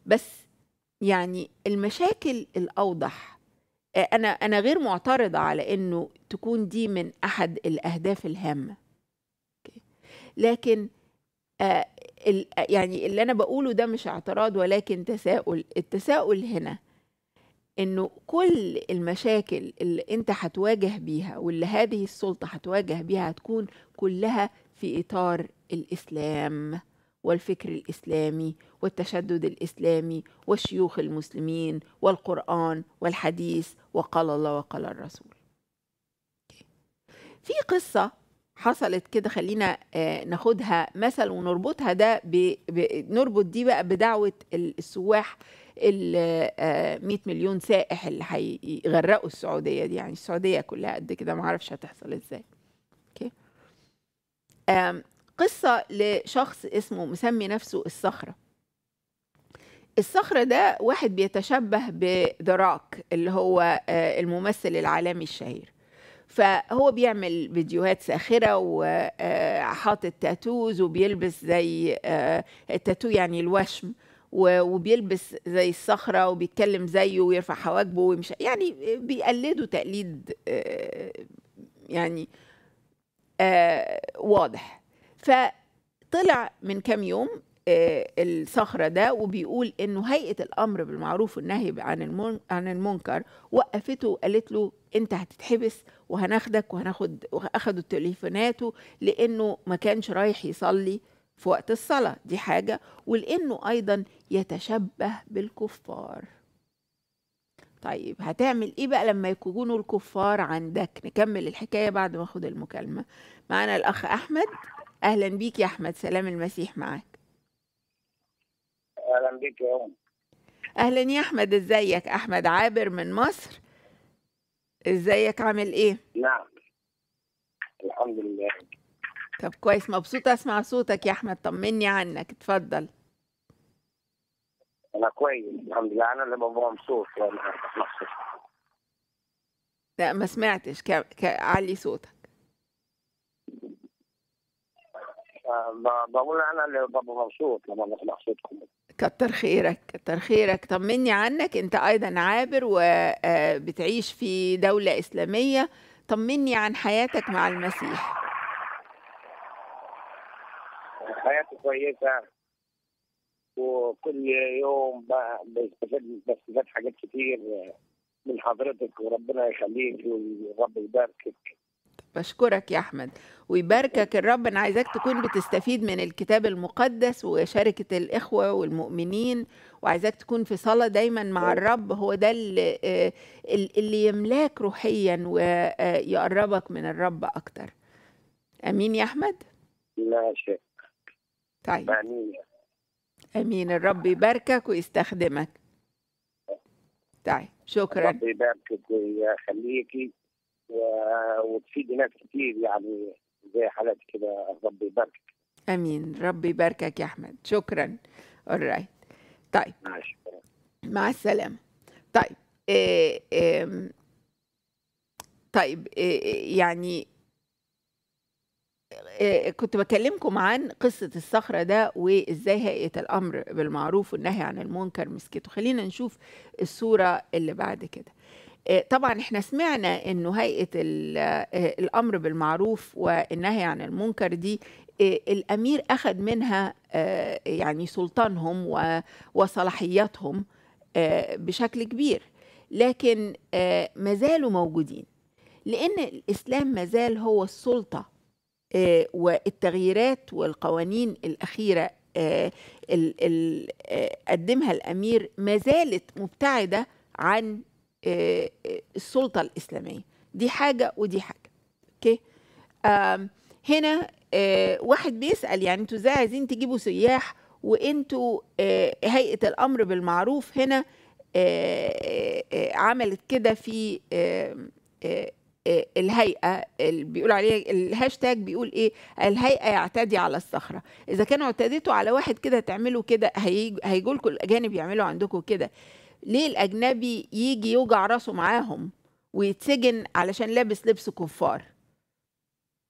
Speaker 1: بس يعني المشاكل الاوضح انا انا غير معترضه على انه تكون دي من احد الاهداف الهامه لكن آه، يعني اللي انا بقوله ده مش اعتراض ولكن تساؤل التساؤل هنا انه كل المشاكل اللي انت هتواجه بيها واللي هذه السلطه هتواجه بيها هتكون كلها في اطار الإسلام والفكر الإسلامي والتشدد الإسلامي والشيوخ المسلمين والقرآن والحديث وقال الله وقال الرسول في قصة حصلت كده خلينا آه، ناخدها مثل ونربطها ده نربط دي بقى بدعوة السواح ال 100 آه، مليون سائح اللي هيغرقوا السعودية دي يعني السعودية كلها قد كده معرفش هتحصل ازاي اوكي قصة لشخص اسمه مسمي نفسه الصخرة الصخرة ده واحد بيتشبه بدراك اللي هو آه، الممثل العالمي الشهير فهو بيعمل فيديوهات ساخرة وحاطط آه، تاتوز وبيلبس زي آه، التاتو يعني الوشم وبيلبس زي الصخرة وبيتكلم زيه ويرفع حواجبه ومش يعني بيقلدوا تقليد يعني واضح فطلع من كام يوم آه، الصخرة ده وبيقول إنه هيئة الأمر بالمعروف والنهي عن المنكر وقفته وقالت له أنت هتتحبس وهناخدك وهناخد وأخدوا تليفوناته لأنه ما كانش رايح يصلي في وقت الصلاة دي حاجة ولأنه أيضا يتشبه بالكفار طيب هتعمل ايه بقى لما يكونوا الكفار عندك نكمل الحكايه بعد ما اخد المكالمه معانا الاخ احمد أهلا بيك يا أحمد سلام المسيح معاك
Speaker 3: أهلا بيك يا أم
Speaker 1: أهلا يا أحمد إزيك أحمد عابر من مصر إزيك عامل إيه؟
Speaker 3: نعم الحمد لله
Speaker 1: طب كويس مبسوطة أسمع صوتك يا أحمد طمني عنك اتفضل
Speaker 3: أنا كويس الحمد لله أنا اللي ببقى مبسوط يعني،
Speaker 1: لا ما سمعتش ك... ك... علي صوتك
Speaker 3: بقول انا اللي ببقى مبسوط لما بسمع صوتكم
Speaker 1: كتر خيرك كتر خيرك طمني عنك انت ايضا عابر وبتعيش آه، في دوله اسلاميه طمني عن حياتك مع المسيح
Speaker 3: حياتي كويسه وكل يوم بستفيد بستفيد حاجات كتير من حضرتك وربنا يخليك ورب يباركك
Speaker 1: بشكرك يا أحمد ويباركك الرب أنا عايزاك تكون بتستفيد من الكتاب المقدس وشركة الإخوة والمؤمنين وعايزاك تكون في صلاة دايما مع الرب هو ده اللي, آه، اللي يملاك روحيا ويقربك من الرب أكتر أمين يا أحمد؟ لا شك طيب أمين أمين الرب يباركك ويستخدمك طيب شكرا ربي يباركك
Speaker 3: ويخليكي وتفيد ناس كتير يعني زي حالات كده ربي يباركك
Speaker 1: امين ربي يباركك يا احمد شكرا alright طيب مع السلامه طيب آه، طيب آه، آه، يعني كنت بكلمكم عن قصة الصخرة ده وإزاي هيئة الأمر بالمعروف والنهي عن المنكر مسكته خلينا نشوف الصورة اللي بعد كده آه، طبعا احنا سمعنا انه هيئه آه، الامر بالمعروف والنهي عن المنكر دي آه، الامير اخذ منها يعني سلطانهم وصلاحياتهم بشكل كبير لكن ما زالوا موجودين لان الاسلام ما زال هو السلطه والتغييرات والقوانين الاخيره قدمها الامير ما زالت مبتعده عن السلطه الاسلاميه دي حاجه ودي حاجه اوكي هنا آه، واحد بيسال يعني انتوا ازاي عايزين تجيبوا سياح وانتوا آه، هيئه الامر بالمعروف هنا آه، عملت كده في الهيئه اللي بيقول عليها الهاشتاج بيقول ايه الهيئه يعتدي على الصخره اذا كانوا اعتديتوا على واحد كده تعملوا كده هيجوا لكم الاجانب يعملوا عندكم كده ليه الأجنبي يجي يوجع راسه معاهم ويتسجن علشان لابس لبس كفار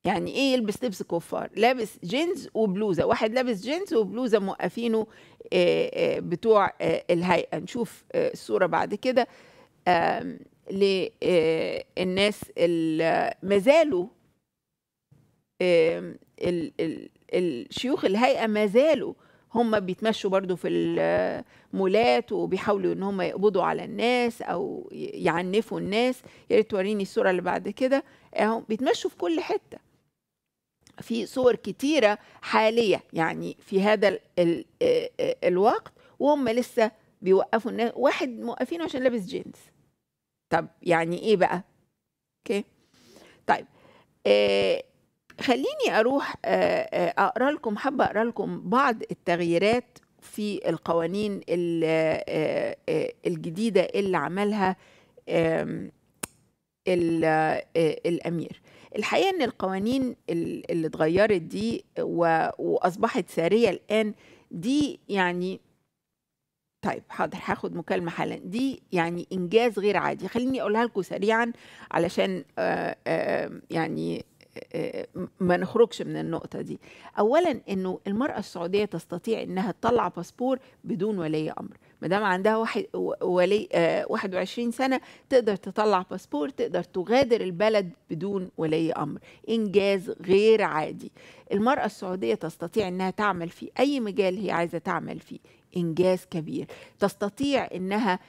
Speaker 1: يعني ايه يلبس لبس كفار لابس جينز وبلوزه واحد لابس جينز وبلوزه موقفينه آه، آه، بتوع آه، الهيئه نشوف الصوره بعد كده للناس اللي ما زالوا الشيوخ الهيئه ما زالوا هم بيتمشوا برضو في المولات وبيحاولوا ان هم يقبضوا على الناس او يعنفوا الناس يا ريت توريني الصوره اللي بعد كده اهو بيتمشوا في كل حته في صور كتيره حاليه يعني في هذا الـ الـ الوقت وهم لسه بيوقفوا الناس واحد موقفينه عشان لابس جينز طب يعني ايه بقى اوكي طيب آه خليني اروح آه، آه، اقرا لكم حابه اقرا لكم بعض التغييرات في القوانين آه، الجديده اللي عملها الامير الحقيقه ان القوانين اللي اتغيرت دي واصبحت ساريه الان دي يعني طيب حاضر هاخد مكالمه حالا دي يعني انجاز غير عادي خليني اقولها لكم سريعا علشان آآ آآ يعني ما نخرجش من النقطة دي أولا أنه المرأة السعودية تستطيع أنها تطلع باسبور بدون ولي أمر ما دام عندها واحد ولي 21 آه، سنة تقدر تطلع باسبور تقدر تغادر البلد بدون ولي أمر إنجاز غير عادي المرأة السعودية تستطيع أنها تعمل في أي مجال هي عايزة تعمل فيه إنجاز كبير تستطيع أنها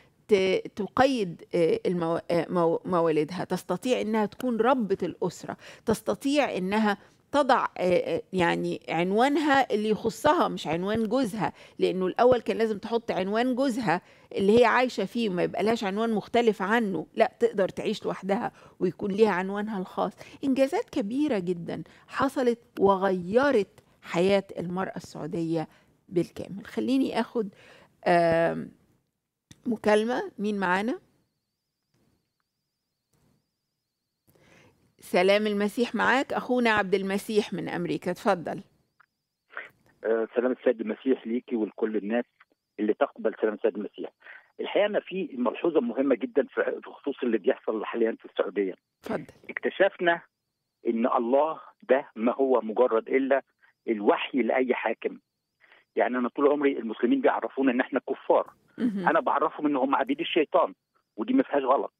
Speaker 1: تقيد آه، آه، موالدها تستطيع انها تكون ربة الاسره تستطيع انها تضع آه، يعني عنوانها اللي يخصها مش عنوان جوزها لانه الاول كان لازم تحط عنوان جوزها اللي هي عايشه فيه ما يبقالهاش عنوان مختلف عنه لا تقدر تعيش لوحدها ويكون ليها عنوانها الخاص انجازات كبيره جدا حصلت وغيرت حياه المراه السعوديه بالكامل خليني اخد آه مكالمة مين معانا سلام المسيح معاك أخونا عبد المسيح من أمريكا تفضل
Speaker 3: آه، سلام السيد المسيح ليكي ولكل الناس اللي تقبل سلام السيد المسيح الحقيقه انا في ملحوظه مهمه جدا في خصوص اللي بيحصل حاليا في السعوديه اتفضل اكتشفنا ان الله ده ما هو مجرد الا الوحي لاي حاكم يعني انا طول عمري المسلمين بيعرفونا ان احنا كفار انا بعرفهم ان هم عبيد الشيطان ودي ما فيهاش غلط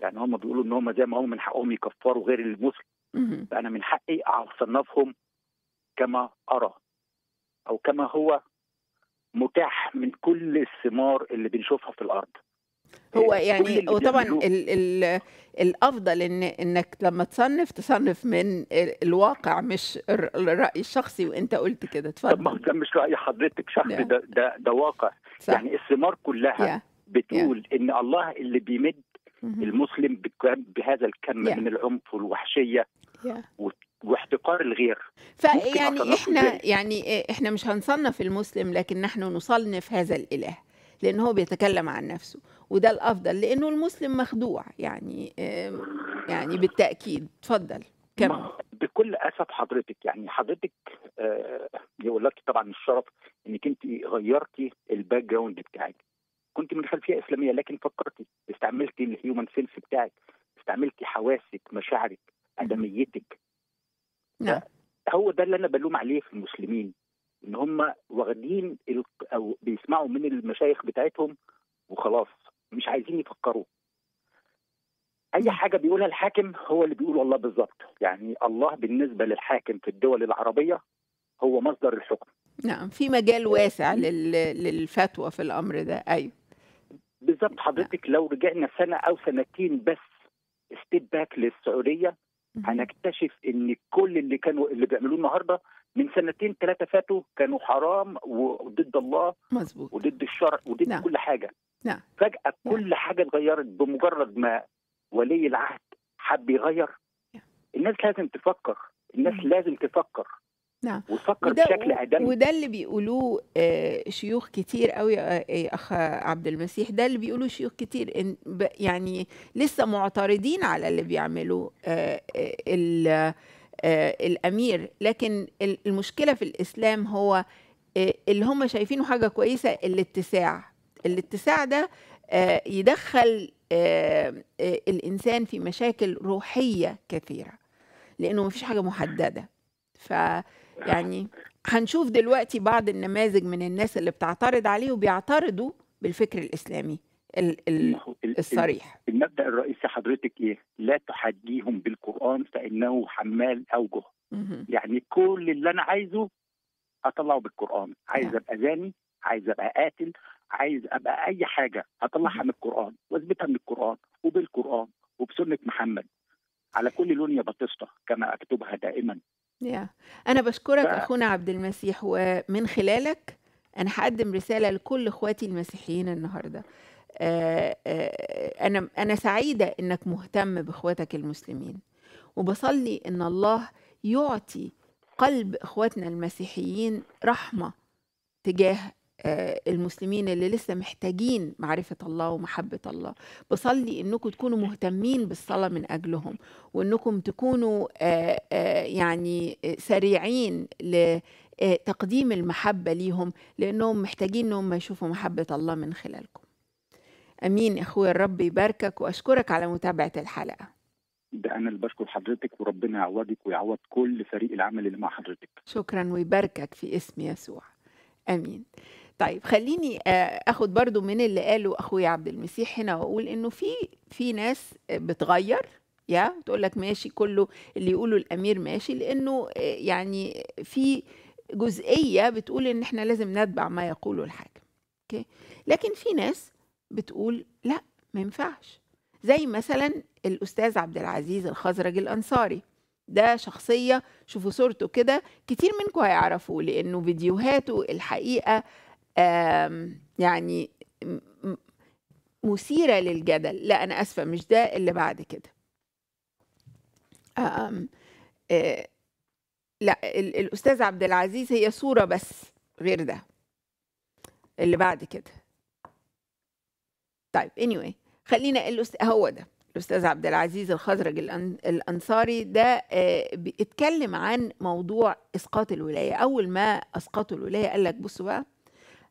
Speaker 3: يعني هم بيقولوا ان هم زي ما هم من حقهم يكفروا غير المسلم فانا من حقي اصنفهم كما ارى او كما هو متاح من كل الثمار اللي بنشوفها في الارض
Speaker 1: هو آه، يعني وطبعا الافضل ان انك لما تصنف تصنف من الواقع مش الراي الشخصي وانت قلت كده اتفضل طب ما
Speaker 3: ده مش راي حضرتك شخصي نعم. ده ده, ده واقع صح. يعني الثمار كلها يا. بتقول يا. ان الله اللي بيمد المسلم بهذا الكم يا. من العنف والوحشيه يا. واحتقار الغير فيعني احنا
Speaker 1: يعني احنا مش هنصنف المسلم لكن نحن نصنف هذا الاله لأن هو بيتكلم عن نفسه وده الأفضل لأنه المسلم مخدوع يعني يعني بالتأكيد اتفضل
Speaker 3: كمل بكل اسف حضرتك يعني حضرتك بيقول آه، يقول لك طبعا الشرف انك انت غيرتي الباك جراوند بتاعك كنت من خلفيه اسلاميه لكن فكرتي استعملتي الهيومن سيلف بتاعك استعملتي حواسك مشاعرك ادميتك نعم هو ده اللي انا بلوم عليه في المسلمين ان هم واخدين او بيسمعوا من المشايخ بتاعتهم وخلاص مش عايزين يفكروا اي نعم. حاجه بيقولها الحاكم هو اللي بيقول الله بالظبط يعني الله بالنسبه للحاكم في الدول العربيه هو مصدر الحكم
Speaker 1: نعم في مجال واسع للفتوى في الامر ده ايوه
Speaker 3: بالظبط نعم. حضرتك لو رجعنا سنه او سنتين بس ستيب باك للسعوديه هنكتشف ان كل اللي كانوا اللي بيعملوه النهارده من سنتين ثلاثه فاتوا كانوا حرام وضد الله مزبوط. وضد الشرع وضد نعم. كل حاجه نعم. فجاه نعم. كل حاجه اتغيرت بمجرد ما ولي العهد حب يغير نعم. الناس لازم تفكر الناس مم. نعم. لازم تفكر
Speaker 1: نعم وتفكر وده بشكل ادمي وده اللي بيقولوه آه، شيوخ كتير قوي آه، آه، اخ عبد المسيح ده اللي بيقولوه شيوخ كتير إن يعني لسه معترضين على اللي بيعملوه آه، الامير لكن المشكله في الاسلام هو آه، اللي هم شايفينه حاجه كويسه الاتساع الاتساع ده آه، يدخل الانسان في مشاكل روحيه كثيره لانه مفيش حاجه محدده ف يعني هنشوف دلوقتي بعض النماذج من الناس اللي بتعترض عليه وبيعترضوا بالفكر الاسلامي الصريح
Speaker 3: المبدا الرئيسي حضرتك ايه لا تحديهم بالقران فانه حمال اوجه يعني كل اللي انا عايزه اطلعه بالقران عايز نعم. ابقى زاني عايز ابقى قاتل عايز ابقى اي حاجه اطلعها من القران واثبتها من القران وبالقران وبسنه محمد على كل لون يا بطسطه كما اكتبها دائما
Speaker 1: يا انا بشكرك ف... اخونا عبد المسيح ومن خلالك انا هقدم رساله لكل اخواتي المسيحيين النهارده آه، آه، أنا أنا سعيدة إنك مهتم بإخواتك المسلمين وبصلي إن الله يعطي قلب إخواتنا المسيحيين رحمة تجاه آه، المسلمين اللي لسه محتاجين معرفة الله ومحبة الله بصلي انكم تكونوا مهتمين بالصلاة من أجلهم وانكم تكونوا يعني سريعين لتقديم المحبة ليهم لأنهم محتاجين انهم يشوفوا محبة الله من خلالكم امين اخوي الرب يباركك واشكرك على متابعه الحلقه
Speaker 3: ده انا اللي بشكر حضرتك وربنا يعوضك ويعوض كل فريق العمل اللي مع
Speaker 1: حضرتك شكرا ويباركك في اسم يسوع امين طيب خليني آه، اخد برضو من اللي قاله اخويا عبد المسيح هنا واقول انه في في ناس آه، بتغير يا تقول لك ماشي كله اللي يقوله الامير ماشي لانه آه، يعني في جزئيه بتقول ان احنا لازم نتبع ما يقوله الحاكم اوكي لكن في ناس بتقول لا ما ينفعش زي مثلا الاستاذ عبد العزيز الخزرج الانصاري ده شخصيه شوفوا صورته كده كتير منكم هيعرفوه لانه فيديوهاته الحقيقه يعني مثيره للجدل لا انا اسفه مش ده اللي بعد كده لا الاستاذ عبد العزيز هي صوره بس غير ده اللي بعد كده طيب اني anyway خلينا هو ده الأستاذ عبد العزيز الخزرج الأنصاري ده آه، اتكلم عن موضوع إسقاط الولاية أول ما أسقطوا الولاية قال لك بصوا بقى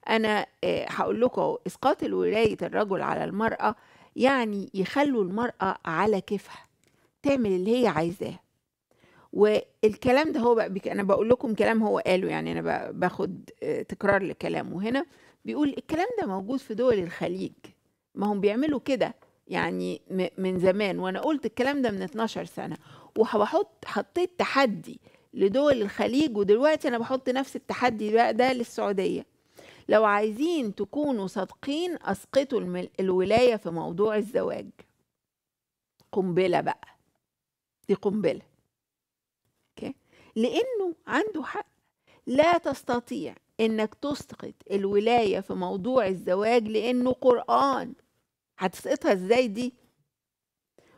Speaker 1: أنا آه، هقول لكم إسقاط ولاية الرجل على المرأة يعني يخلوا المرأة على كيفها تعمل اللي هي عايزاه والكلام ده هو بقى انا بقول لكم كلام هو قاله يعني انا باخد آه، تكرار لكلامه هنا بيقول الكلام ده موجود في دول الخليج ما هم بيعملوا كده يعني من زمان وانا قلت الكلام ده من 12 سنه وهحط حطيت تحدي لدول الخليج ودلوقتي انا بحط نفس التحدي بقى ده للسعوديه لو عايزين تكونوا صادقين اسقطوا الولايه في موضوع الزواج قنبله بقى دي قنبله اوكي لانه عنده حق لا تستطيع انك تسقط الولايه في موضوع الزواج لانه قران هتسقطها ازاي دي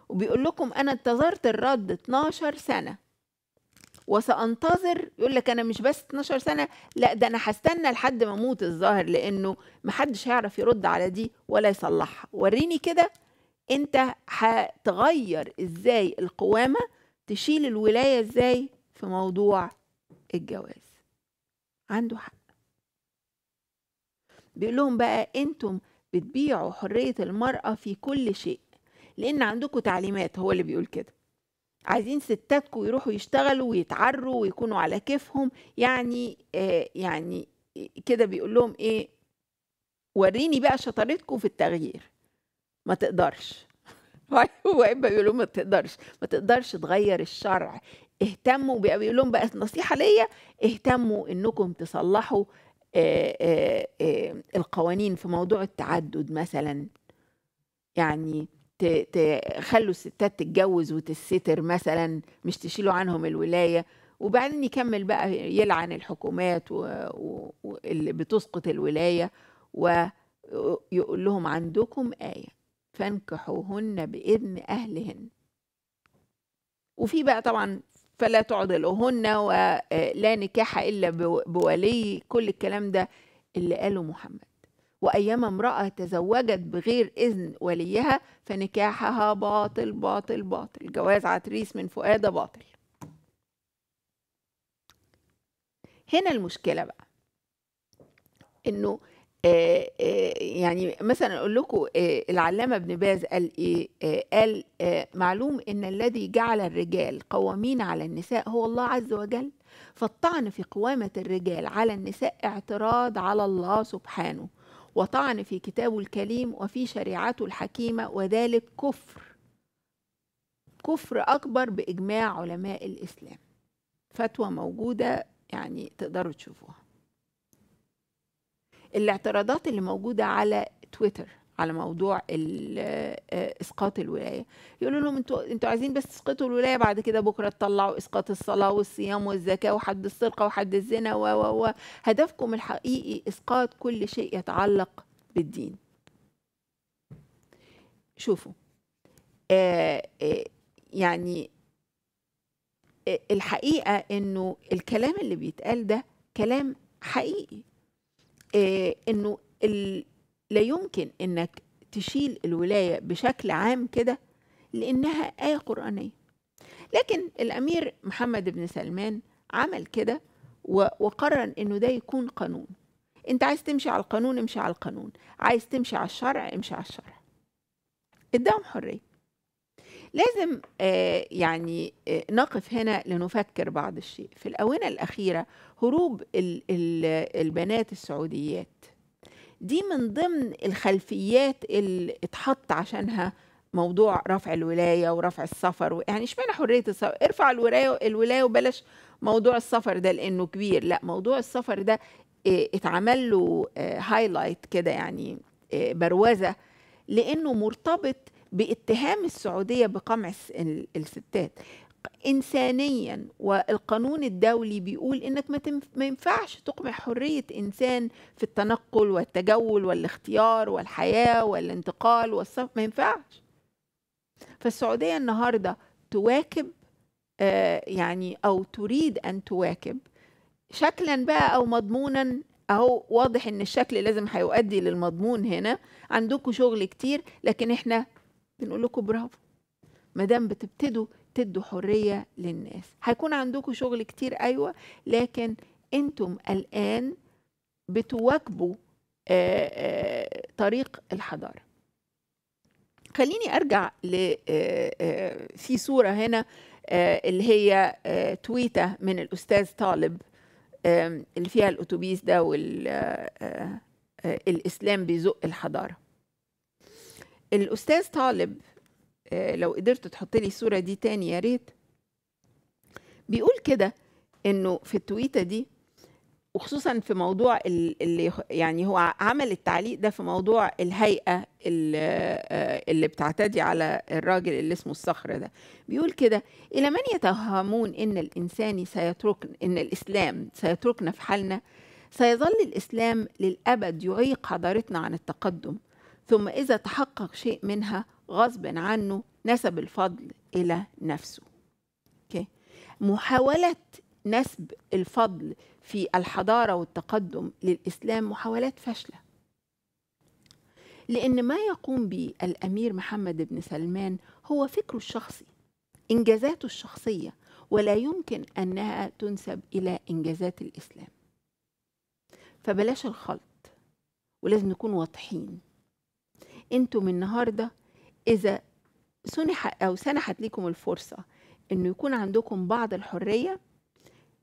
Speaker 1: وبيقول لكم انا انتظرت الرد 12 سنه وسانتظر يقول لك انا مش بس 12 سنه لا ده انا هستنى لحد ما اموت الظاهر لانه محدش هيعرف يرد على دي ولا يصلحها وريني كده انت هتغير ازاي القوامه تشيل الولايه ازاي في موضوع الجواز عنده حق بيقول لهم بقى انتم بتبيعوا حرية المرأة في كل شيء لأن عندكم تعليمات هو اللي بيقول كده عايزين ستاتكم يروحوا يشتغلوا ويتعروا ويكونوا على كيفهم يعني آه يعني كده بيقول لهم ايه وريني بقى شطارتكم في التغيير ما تقدرش هو بيقول لهم ما تقدرش ما تقدرش تغير الشرع اهتموا بقى بيقول لهم بقى نصيحه ليا اهتموا انكم تصلحوا آه، آه، آه، القوانين في موضوع التعدد مثلا يعني تخلوا الستات تتجوز وتستر مثلا مش تشيلوا عنهم الولايه وبعدين يكمل بقى يلعن الحكومات واللي بتسقط الولايه ويقول لهم عندكم ايه فانكحوهن باذن اهلهن وفي بقى طبعا فلا تعضلوهن ولا آه، نكاح إلا بولي كل الكلام ده اللي قاله محمد وأيما امرأة تزوجت بغير إذن وليها فنكاحها باطل باطل باطل جواز عتريس من فؤادة باطل هنا المشكلة بقى إنه آه، آه، يعني مثلا اقول لكم آه، العلامه ابن باز قال ايه قال معلوم ان الذي جعل الرجال قوامين على النساء هو الله عز وجل فالطعن في قوامه الرجال على النساء اعتراض على الله سبحانه وطعن في كتابه الكريم وفي شريعته الحكيمه وذلك كفر كفر اكبر باجماع علماء الاسلام فتوى موجوده يعني تقدروا تشوفوها الاعتراضات اللي موجوده على تويتر على موضوع آه، اسقاط الولايه يقولوا لهم انتوا انتوا عايزين بس تسقطوا الولايه بعد كده بكره تطلعوا اسقاط الصلاه والصيام والزكاه وحد السرقه وحد الزنا و و و هدفكم الحقيقي اسقاط كل شيء يتعلق بالدين شوفوا آآ آه، آآ آه، يعني آآ الحقيقه انه الكلام اللي بيتقال ده كلام حقيقي آه، انه لا يمكن انك تشيل الولايه بشكل عام كده لانها ايه قرانيه لكن الامير محمد بن سلمان عمل كده وقرر انه ده يكون قانون انت عايز تمشي على القانون امشي على القانون عايز تمشي على الشرع امشي على الشرع اداهم حريه لازم آه، يعني آه، نقف هنا لنفكر بعض الشيء في الآونة الأخيرة هروب البنات السعوديات دي من ضمن الخلفيات اللي اتحط عشانها موضوع رفع الولاية ورفع السفر يعني اشمعنى حرية السفر ارفع الولاية الولاية وبلاش موضوع السفر ده لأنه كبير لا موضوع السفر ده آه، اتعمل له هايلايت كده يعني بروزة لأنه مرتبط باتهام السعودية بقمع الستات إنسانيا والقانون الدولي بيقول إنك ما, تنف... ما ينفعش تقمع حرية إنسان في التنقل والتجول والاختيار والحياة والانتقال والسفر ما ينفعش فالسعودية النهاردة تواكب آه يعني أو تريد أن تواكب شكلا بقى أو مضمونا اهو واضح ان الشكل لازم هيؤدي للمضمون هنا عندكم شغل كتير لكن احنا بنقول لكم برافو ما دام بتبتدوا تدوا حريه للناس هيكون عندكم شغل كتير ايوه لكن انتم الان بتواكبوا آه، آه، طريق الحضاره خليني ارجع ل آه، في صوره هنا اللي هي تويته من الاستاذ طالب اللي فيها الاتوبيس ده والاسلام بيزق الحضاره الاستاذ طالب آه، لو قدرت تحط لي الصوره دي تاني يا ريت بيقول كده انه في التويته دي وخصوصا في موضوع اللي يعني هو عمل التعليق ده في موضوع الهيئه آه، اللي بتعتدي على الراجل اللي اسمه الصخر ده بيقول كده الى من يتهمون ان الانسان سيترك ان الاسلام سيتركنا في حالنا سيظل الاسلام للابد يعيق حضارتنا عن التقدم ثم إذا تحقق شيء منها غصبا عنه نسب الفضل إلى نفسه okay. محاولة نسب الفضل في الحضارة والتقدم للإسلام محاولات فاشلة لأن ما يقوم به الأمير محمد بن سلمان هو فكره الشخصي إنجازاته الشخصية ولا يمكن أنها تنسب إلى إنجازات الإسلام فبلاش الخلط ولازم نكون واضحين انتم النهارده اذا سنح او سنحت لكم الفرصه انه يكون عندكم بعض الحريه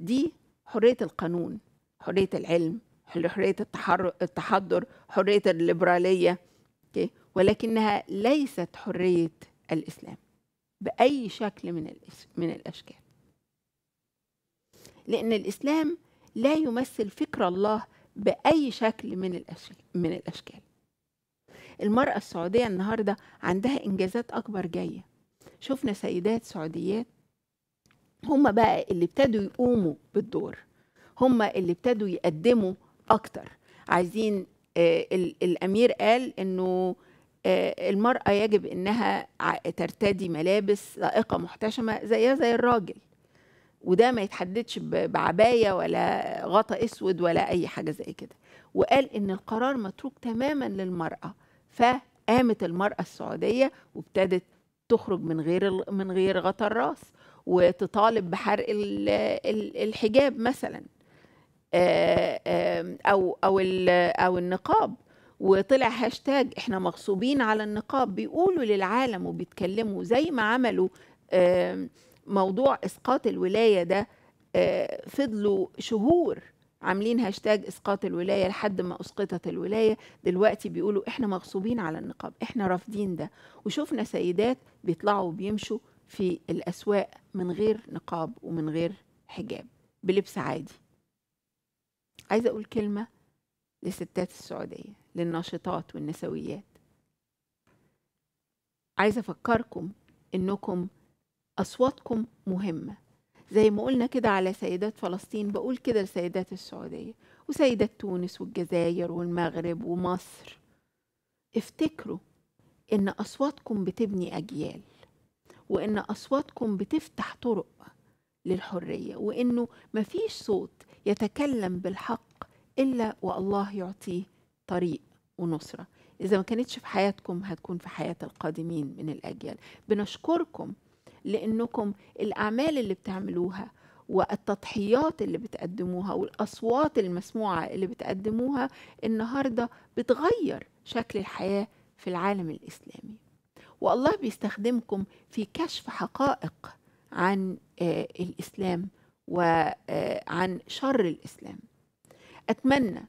Speaker 1: دي حريه القانون حريه العلم حريه التحر... التحضر حريه الليبراليه ولكنها ليست حريه الاسلام باي شكل من من الاشكال لان الاسلام لا يمثل فكر الله باي شكل من من الاشكال المرأة السعودية النهاردة عندها إنجازات أكبر جاية شفنا سيدات سعوديات هم بقى اللي ابتدوا يقوموا بالدور هم اللي ابتدوا يقدموا أكتر عايزين آه الأمير قال إنه آه المرأة يجب إنها ترتدي ملابس لائقة محتشمة زيها زي الراجل وده ما يتحددش بعبايه ولا غطا اسود ولا اي حاجه زي كده وقال ان القرار متروك تماما للمراه فقامت المرأة السعودية وابتدت تخرج من غير من غير غطا الراس وتطالب بحرق الحجاب مثلا آه، او او او النقاب وطلع هاشتاج احنا مغصوبين على النقاب بيقولوا للعالم وبيتكلموا زي ما عملوا موضوع اسقاط الولايه ده آه، فضلوا شهور عاملين هاشتاج اسقاط الولايه لحد ما اسقطت الولايه دلوقتي بيقولوا احنا مغصوبين على النقاب احنا رافضين ده وشفنا سيدات بيطلعوا وبيمشوا في الاسواق من غير نقاب ومن غير حجاب بلبس عادي عايزه اقول كلمه لستات السعوديه للناشطات والنسويات عايزه افكركم انكم اصواتكم مهمه زي ما قلنا كده على سيدات فلسطين بقول كده لسيدات السعودية وسيدات تونس والجزائر والمغرب ومصر افتكروا ان اصواتكم بتبني اجيال وان اصواتكم بتفتح طرق للحريه وانه مفيش صوت يتكلم بالحق الا والله يعطيه طريق ونصره اذا ما كانتش في حياتكم هتكون في حياه القادمين من الاجيال بنشكركم لأنكم الأعمال اللي بتعملوها والتضحيات اللي بتقدموها والأصوات المسموعة اللي بتقدموها النهاردة بتغير شكل الحياة في العالم الإسلامي والله بيستخدمكم في كشف حقائق عن آه، الإسلام وعن آه، شر الإسلام أتمنى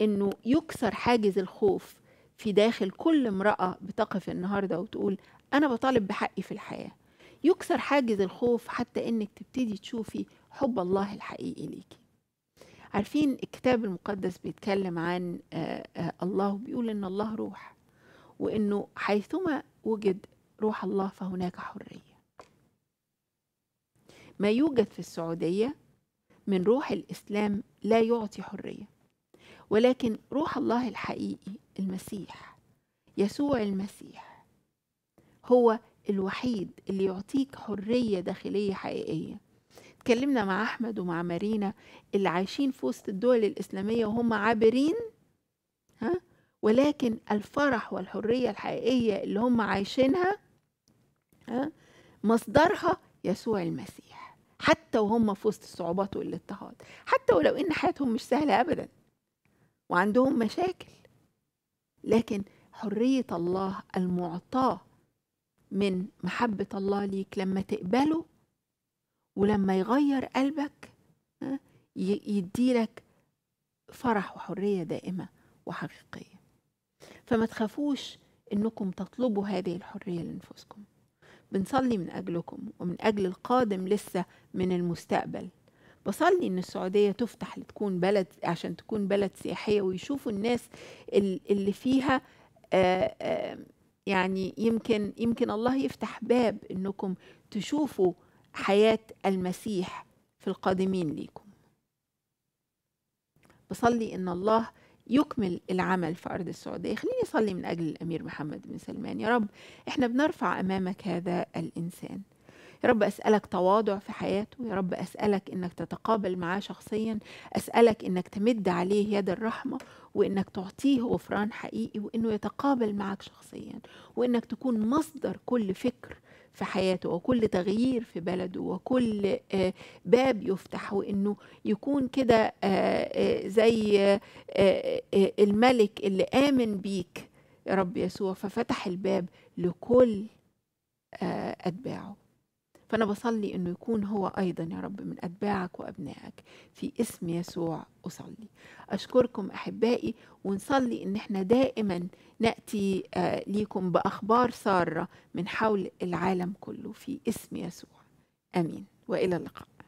Speaker 1: أنه يكسر حاجز الخوف في داخل كل امرأة بتقف النهاردة وتقول أنا بطالب بحقي في الحياة يكسر حاجز الخوف حتى انك تبتدي تشوفي حب الله الحقيقي ليكي عارفين الكتاب المقدس بيتكلم عن آه، آه، الله بيقول ان الله روح وانه حيثما وجد روح الله فهناك حريه ما يوجد في السعوديه من روح الاسلام لا يعطي حريه ولكن روح الله الحقيقي المسيح يسوع المسيح هو الوحيد اللي يعطيك حرية داخلية حقيقية اتكلمنا مع أحمد ومع مارينا اللي عايشين في وسط الدول الإسلامية وهم عابرين ها ولكن الفرح والحرية الحقيقية اللي هم عايشينها ها مصدرها يسوع المسيح حتى وهم في وسط الصعوبات والاضطهاد حتى ولو ان حياتهم مش سهله ابدا وعندهم مشاكل لكن حريه الله المعطاه من محبة الله ليك لما تقبله ولما يغير قلبك يديلك فرح وحرية دائمة وحقيقية فما تخافوش انكم تطلبوا هذه الحرية لنفسكم بنصلي من اجلكم ومن اجل القادم لسه من المستقبل بصلي ان السعودية تفتح لتكون بلد عشان تكون بلد سياحية ويشوفوا الناس اللي فيها آآ آآ يعني يمكن يمكن الله يفتح باب انكم تشوفوا حياة المسيح في القادمين ليكم بصلي ان الله يكمل العمل في أرض السعودية خليني أصلي من أجل الأمير محمد بن سلمان يا رب إحنا بنرفع أمامك هذا الإنسان يا رب أسألك تواضع في حياته يا رب أسألك إنك تتقابل معاه شخصيا أسألك إنك تمد عليه يد الرحمة وإنك تعطيه غفران حقيقي وإنه يتقابل معك شخصيا وإنك تكون مصدر كل فكر في حياته وكل تغيير في بلده وكل آه، باب يفتح وانه يكون كده آه، آه، زي الملك اللي امن بيك يا رب يسوع ففتح الباب لكل اتباعه فأنا بصلي أنه يكون هو أيضا يا رب من أتباعك وأبنائك في اسم يسوع أصلي أشكركم أحبائي ونصلي أن احنا دائما نأتي آه، ليكم بأخبار سارة من حول العالم كله في اسم يسوع آمين وإلى اللقاء